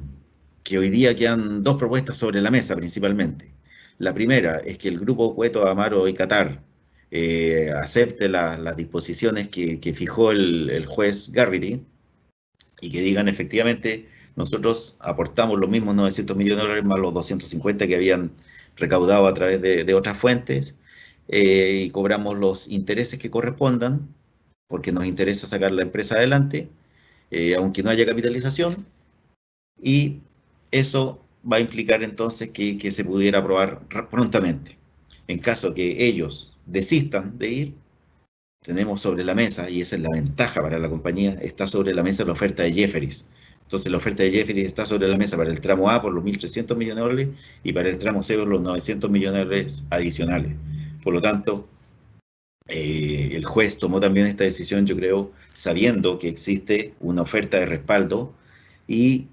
que hoy día quedan dos propuestas sobre la mesa principalmente. La primera es que el grupo Cueto, Amaro y Qatar eh, acepte las disposiciones que, fijó el, juez Garrity y que digan efectivamente nosotros aportamos los mismos 900 millones de más los 250 que habían recaudado a través de, otras fuentes eh, y cobramos los intereses que correspondan, porque nos interesa sacar la empresa adelante, eh, aunque no haya capitalización, y eso va a implicar entonces que, que se pudiera aprobar prontamente. En caso que ellos desistan de ir, tenemos sobre la mesa, y esa es la ventaja para la compañía, está sobre la mesa la oferta de Jefferies, entonces la oferta de Jeffrey está sobre la mesa para el tramo A por los 1.300 millones de dólares y para el tramo C por los 900 millones de dólares adicionales. Por lo tanto, eh, el juez tomó también esta decisión, yo creo, sabiendo que existe una oferta de respaldo y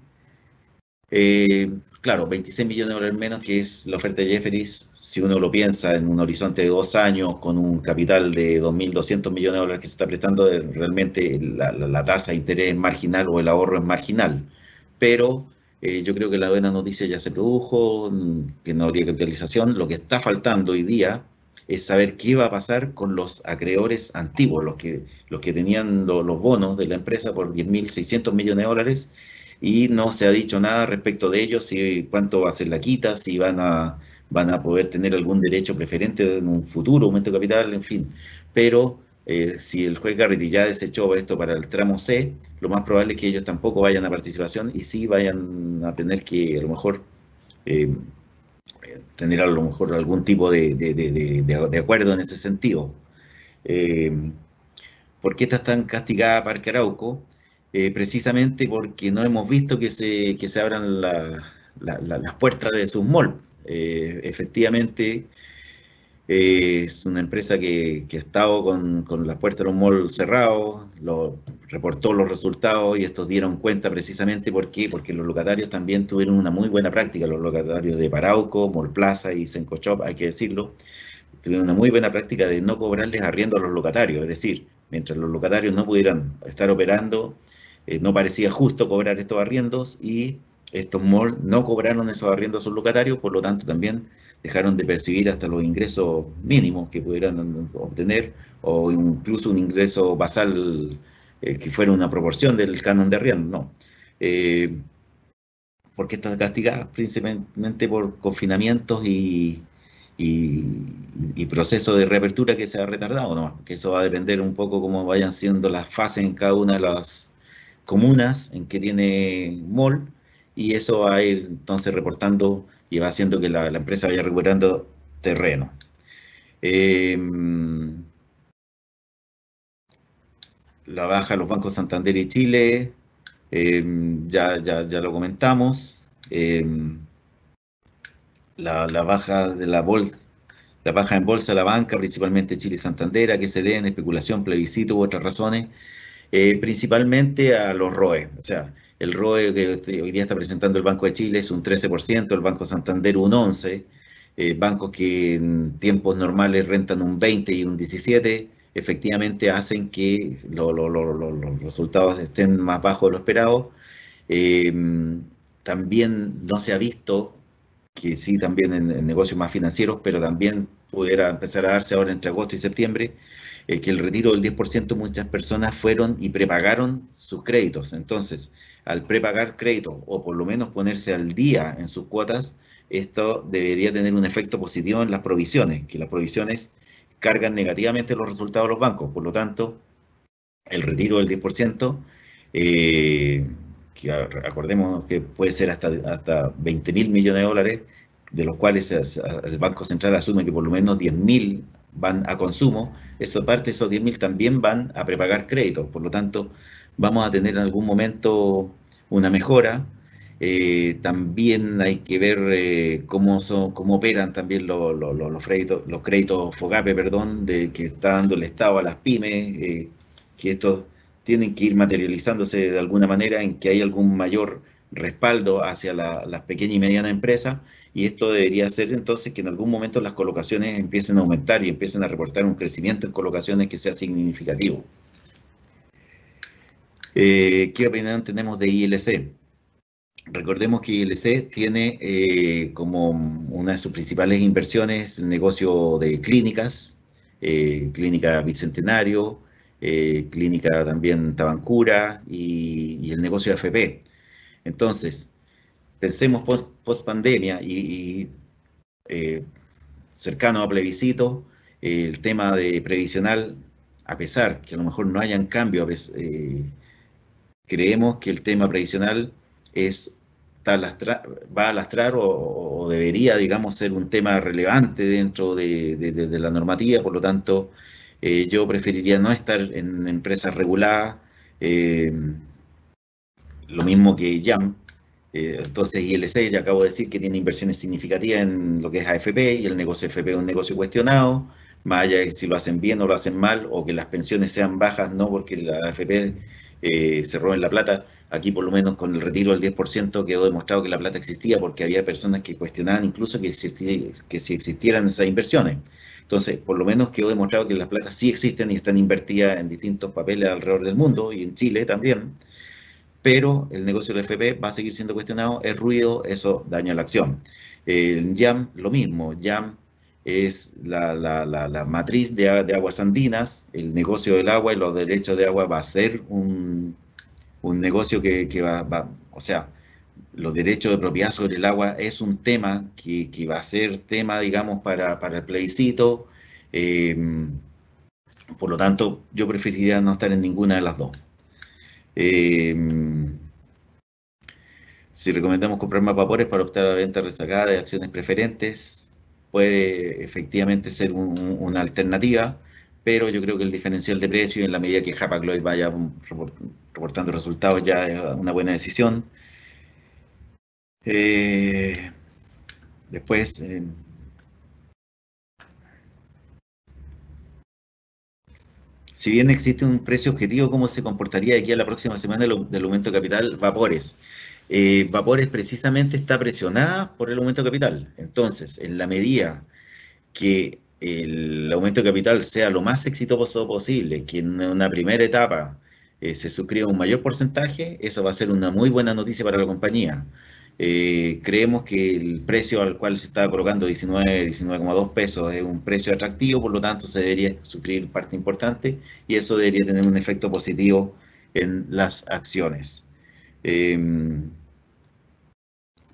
eh, claro, 26 millones de dólares menos, que es la oferta de Jefferies, si uno lo piensa en un horizonte de dos años, con un capital de 2.200 millones de dólares que se está prestando, eh, realmente la, tasa de interés es marginal o el ahorro es marginal. Pero eh, yo creo que la buena noticia ya se produjo, mm, que no habría capitalización. Lo que está faltando hoy día es saber qué va a pasar con los acreedores antiguos, los que, los que tenían los bonos de la empresa por 10.600 millones de dólares y no se ha dicho nada respecto de ellos, si cuánto va a ser la quita, si van a, van a poder tener algún derecho preferente en un futuro aumento de capital, en fin. Pero eh, si el juez Garrity ya desechó esto para el tramo C, lo más probable es que ellos tampoco vayan a participación y sí vayan a tener que a lo mejor... Eh, tener a lo mejor algún tipo de, acuerdo en ese sentido. Eh, ¿Por qué está tan castigada Parque Arauco? Eh, precisamente porque no hemos visto que se, que se abran las puertas de sus malls. Eh, efectivamente, eh, es una empresa que, ha estado con, las puertas de un mall cerrado, lo, reportó los resultados y estos dieron cuenta precisamente ¿por porque los locatarios también tuvieron una muy buena práctica, los locatarios de Parauco, Mall Plaza y Sencochop, hay que decirlo, tuvieron una muy buena práctica de no cobrarles arriendo a los locatarios, es decir, mientras los locatarios no pudieran estar operando, eh, no parecía justo cobrar estos arriendos y estos malls no cobraron esos arriendos a sus locatarios, por lo tanto también dejaron de percibir hasta los ingresos mínimos que pudieran obtener o incluso un ingreso basal eh, que fuera una proporción del canon de arriendo, no. Eh, porque están castigadas principalmente por confinamientos y, y, proceso de reapertura que se ha retardado, ¿no? que eso va a depender un poco cómo vayan siendo las fases en cada una de las comunas en que tiene MOL y eso va a ir entonces reportando y va haciendo que la, empresa vaya recuperando terreno. Em, la baja de los bancos Santander y Chile, em, ya, ya, ya, lo comentamos. Em, la, la, baja de la bolsa, la baja en bolsa de la banca, principalmente Chile y Santander, que se den especulación, plebiscito u otras razones, eh, principalmente a los ROE. O sea, el ROE que este, hoy día está presentando el Banco de Chile es un 13%, el Banco Santander un 11%, eh, bancos que en tiempos normales rentan un 20% y un 17%, efectivamente hacen que los resultados estén más bajos de lo esperado. Eh, también no se ha visto, que sí, también en negocios más financieros, pero también pudiera empezar a darse ahora entre agosto y septiembre, eh, que el retiro del 10% muchas personas fueron y prepagaron sus créditos. Entonces, al prepagar créditos o por lo menos ponerse al día en sus cuotas, esto debería tener un efecto positivo en las provisiones, que las provisiones cargan negativamente los resultados de los bancos. Por lo tanto, el retiro del 10%, eh, que acordemos que puede ser hasta, hasta 20 mil millones de dólares, de los cuales el Banco Central asume que por lo menos 10 mil van a consumo, esa parte esos 10.000 también van a prepagar créditos. Por lo tanto, vamos a tener en algún momento una mejora. Eh, también hay que ver eh, cómo, son, cómo operan también los, créditos, FOGAPE, perdón, de, que está dando el Estado a las pymes, eh, que estos tienen que ir materializándose de alguna manera en que hay algún mayor respaldo hacia las pequeñas y medianas empresas y esto debería hacer entonces que en algún momento las colocaciones empiecen a aumentar y empiecen a reportar un crecimiento en colocaciones que sea significativo. Eh, ¿Qué opinión tenemos de ILC? Recordemos que ILC tiene eh, como una de sus principales inversiones el negocio de clínicas, eh, Clínica Bicentenario, Clínica también Tabancura y, y el negocio de AFP. Entonces, pensemos post, pandemia y, eh, cercano a plebiscito, el tema de previsional, a pesar que a lo mejor no hayan cambio, eh, creemos que el tema previsional es va a lastrar o, debería, digamos, ser un tema relevante dentro de, la normativa, por lo tanto, eh, yo preferiría no estar en empresas reguladas, lo mismo que YAM, eh, entonces, e ILC, ya acabo de decir que tiene inversiones significativas en lo que es AFP y el negocio AFP es un negocio cuestionado, más allá de si lo hacen bien o lo hacen mal o que las pensiones sean bajas, no porque la AFP eh, se roben la plata. Aquí por lo menos con el retiro del 10% quedó demostrado que la plata existía porque había personas que cuestionaban incluso que, que si existieran esas inversiones. Entonces, por lo menos quedó demostrado que las plata sí existen y están invertidas en distintos papeles alrededor del mundo y en Chile también pero el negocio del FP va a seguir siendo cuestionado, es ruido, eso daña la acción. El YAM, lo mismo, YAM es la, matriz de, aguas andinas, el negocio del agua y los derechos de agua va a ser un, negocio que, va, o sea, los derechos de propiedad sobre el agua es un tema que, va a ser tema, digamos, para, el plebiscito. Eh, por lo tanto, yo preferiría no estar en ninguna de las dos. Em, si recomendamos comprar más vapores para optar a la venta rezagada de acciones preferentes, puede efectivamente ser una alternativa, pero yo creo que el diferencial de precio, en la medida que Hapag Lloyd vaya mm, reportando resultados, ya es una buena decisión. Eh, después, si bien existe un precio objetivo, ¿cómo se comportaría aquí a la próxima semana del aumento de capital? Vapores. Eh, Vapores precisamente está presionada por el aumento de capital. Entonces, en la medida que el aumento de capital sea lo más exitoso posible, que en una primera etapa eh, se suscriba un mayor porcentaje, eso va a ser una muy buena noticia para la compañía. Eh, creemos que el precio al cual se está colocando 19, 19,2 pesos es un precio atractivo, por lo tanto se debería suscribir parte importante y eso debería tener un efecto positivo en las acciones. Em,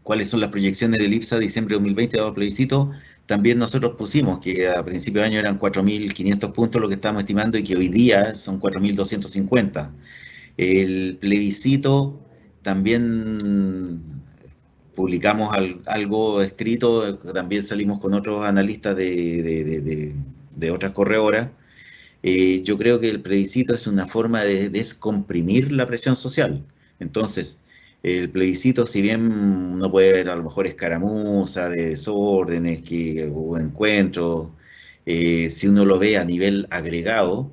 ¿Cuáles son las proyecciones del IPSA de diciembre de 2020 dado plebiscito? También nosotros pusimos que a principio de año eran 4.500 puntos lo que estamos estimando y que hoy día son 4.250. El plebiscito también publicamos algo escrito, también salimos con otros analistas de, otras corredoras. Eh, yo creo que el plebiscito es una forma de descomprimir la presión social. Entonces, el plebiscito, si bien no puede ver a lo mejor escaramuza de desórdenes que, o encuentros, eh, si uno lo ve a nivel agregado,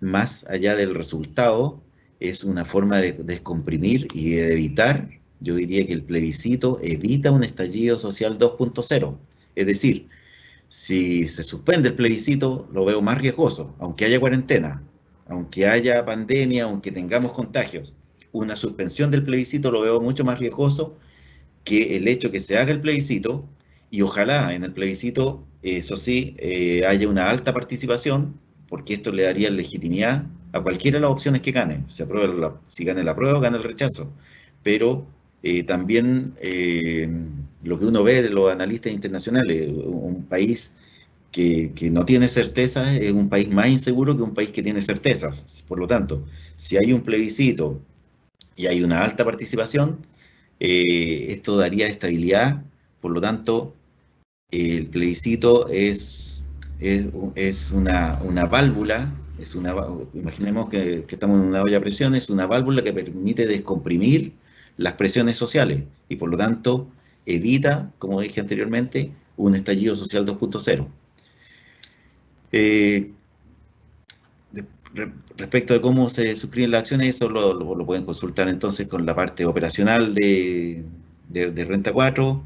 más allá del resultado, es una forma de descomprimir y de evitar yo diría que el plebiscito evita un estallido social 2.0. Es decir, si se suspende el plebiscito, lo veo más riesgoso, aunque haya cuarentena, aunque haya pandemia, aunque tengamos contagios. Una suspensión del plebiscito lo veo mucho más riesgoso que el hecho que se haga el plebiscito y ojalá en el plebiscito, eso sí, eh, haya una alta participación, porque esto le daría legitimidad a cualquiera de las opciones que gane. si gane la prueba, gane el rechazo. Pero eh, también eh, lo que uno ve de los analistas internacionales, un país que, no tiene certezas es un país más inseguro que un país que tiene certezas. Por lo tanto, si hay un plebiscito y hay una alta participación, eh, esto daría estabilidad. Por lo tanto, el plebiscito es, es, una, válvula, es una, imaginemos que, estamos en una olla de presión, es una válvula que permite descomprimir las presiones sociales y por lo tanto evita, como dije anteriormente, un estallido social 2.0. Eh, respecto de cómo se suscriben las acciones, eso lo, pueden consultar entonces con la parte operacional de, Renta 4,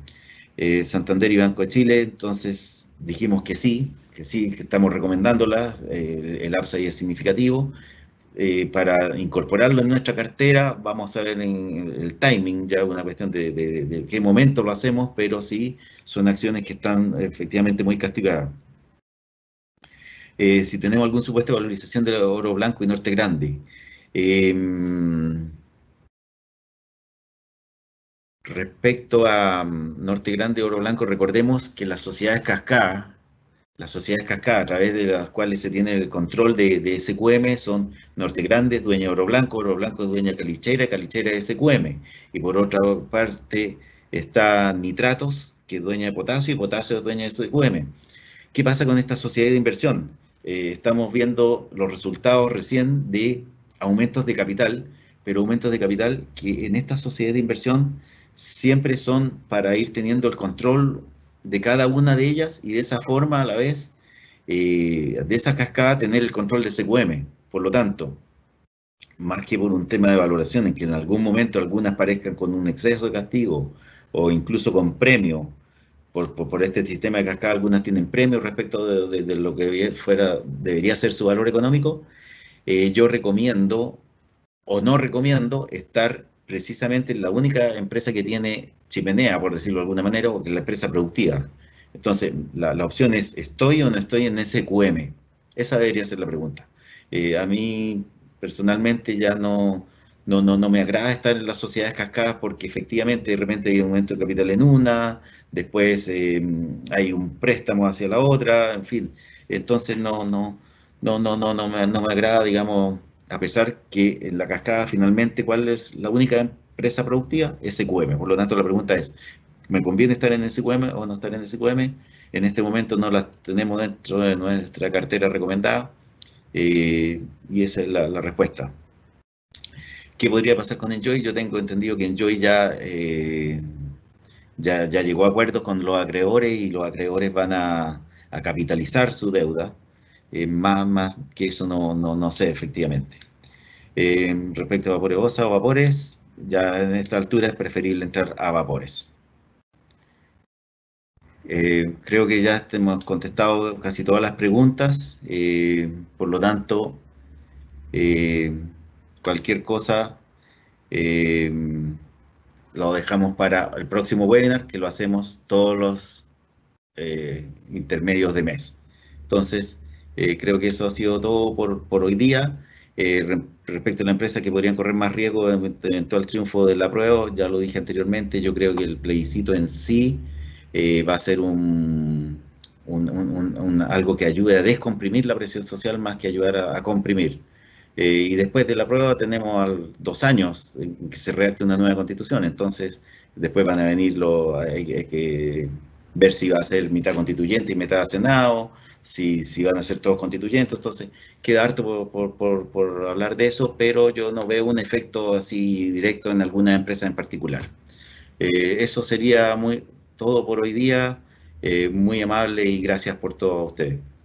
eh, Santander y Banco de Chile. Entonces dijimos que sí, que sí, que estamos recomendándolas, eh, el, el es significativo, eh, para incorporarlo en nuestra cartera, vamos a ver el timing, ya una cuestión de, qué momento lo hacemos, pero sí son acciones que están efectivamente muy castigadas. Eh, si tenemos algún supuesto de valorización del oro blanco y norte grande. Em, respecto a mm, norte grande y oro blanco, recordemos que las sociedades cascada. Las sociedades cascadas a través de las cuales se tiene el control de, SQM son Norte Grande, dueña de Oro Blanco, Oro Blanco es dueña de Calichera, Calichera es SQM. Y por otra parte está Nitratos, que es dueña de Potasio, y Potasio es dueña de SQM. ¿Qué pasa con esta sociedad de inversión? Eh, estamos viendo los resultados recién de aumentos de capital, pero aumentos de capital que en esta sociedad de inversión siempre son para ir teniendo el control de cada una de ellas y de esa forma a la vez, eh, de esa cascada, tener el control de CQM. Por lo tanto, más que por un tema de valoración, en que en algún momento algunas parezcan con un exceso de castigo o incluso con premio, por, este sistema de cascada algunas tienen premio respecto de, lo que fuera, debería ser su valor económico, eh, yo recomiendo o no recomiendo estar precisamente la única empresa que tiene chimenea, por decirlo de alguna manera, porque es la empresa productiva. Entonces, la, opción es, ¿estoy o no estoy en SQM? Esa debería ser la pregunta. Eh, a mí, personalmente, ya no, no, no, me agrada estar en las sociedades cascadas porque efectivamente de repente hay un aumento de capital en una, después eh, hay un préstamo hacia la otra, en fin. Entonces no, no, no, no, no, no no me agrada, digamos, a pesar que en la cascada finalmente, ¿cuál es la única empresa productiva? SQM. Por lo tanto, la pregunta es, ¿me conviene estar en SQM o no estar en SQM? En este momento no las tenemos dentro de nuestra cartera recomendada eh, y esa es la, respuesta. ¿Qué podría pasar con Enjoy? Yo tengo entendido que Enjoy ya, eh, ya, llegó a acuerdos con los acreedores y los acreedores van a capitalizar su deuda eh, más, más que eso no, no, no sé efectivamente. Eh, respecto a vaporeosa o vapores, ya en esta altura es preferible entrar a vapores. Eh, creo que ya hemos contestado casi todas las preguntas, por lo tanto, cualquier cosa lo dejamos para el próximo webinar que lo hacemos todos los intermedios de mes. Entonces, eh, creo que eso ha sido todo por, hoy día. Eh, respecto a la empresa que podrían correr más riesgo en eventual triunfo de la prueba, ya lo dije anteriormente, yo creo que el plebiscito en sí eh, va a ser un, algo que ayude a descomprimir la presión social más que ayudar a, comprimir. y después de la prueba tenemos dos años en que se redacte una nueva constitución, entonces después van a venir los... que ver si va a ser mitad constituyente y mitad senado, si, si van a ser todos constituyentes, entonces queda harto por, por, por, hablar de eso, pero yo no veo un efecto así directo en alguna empresa en particular. Eh, eso sería muy, todo por hoy día, eh, muy amable y gracias por todo a ustedes.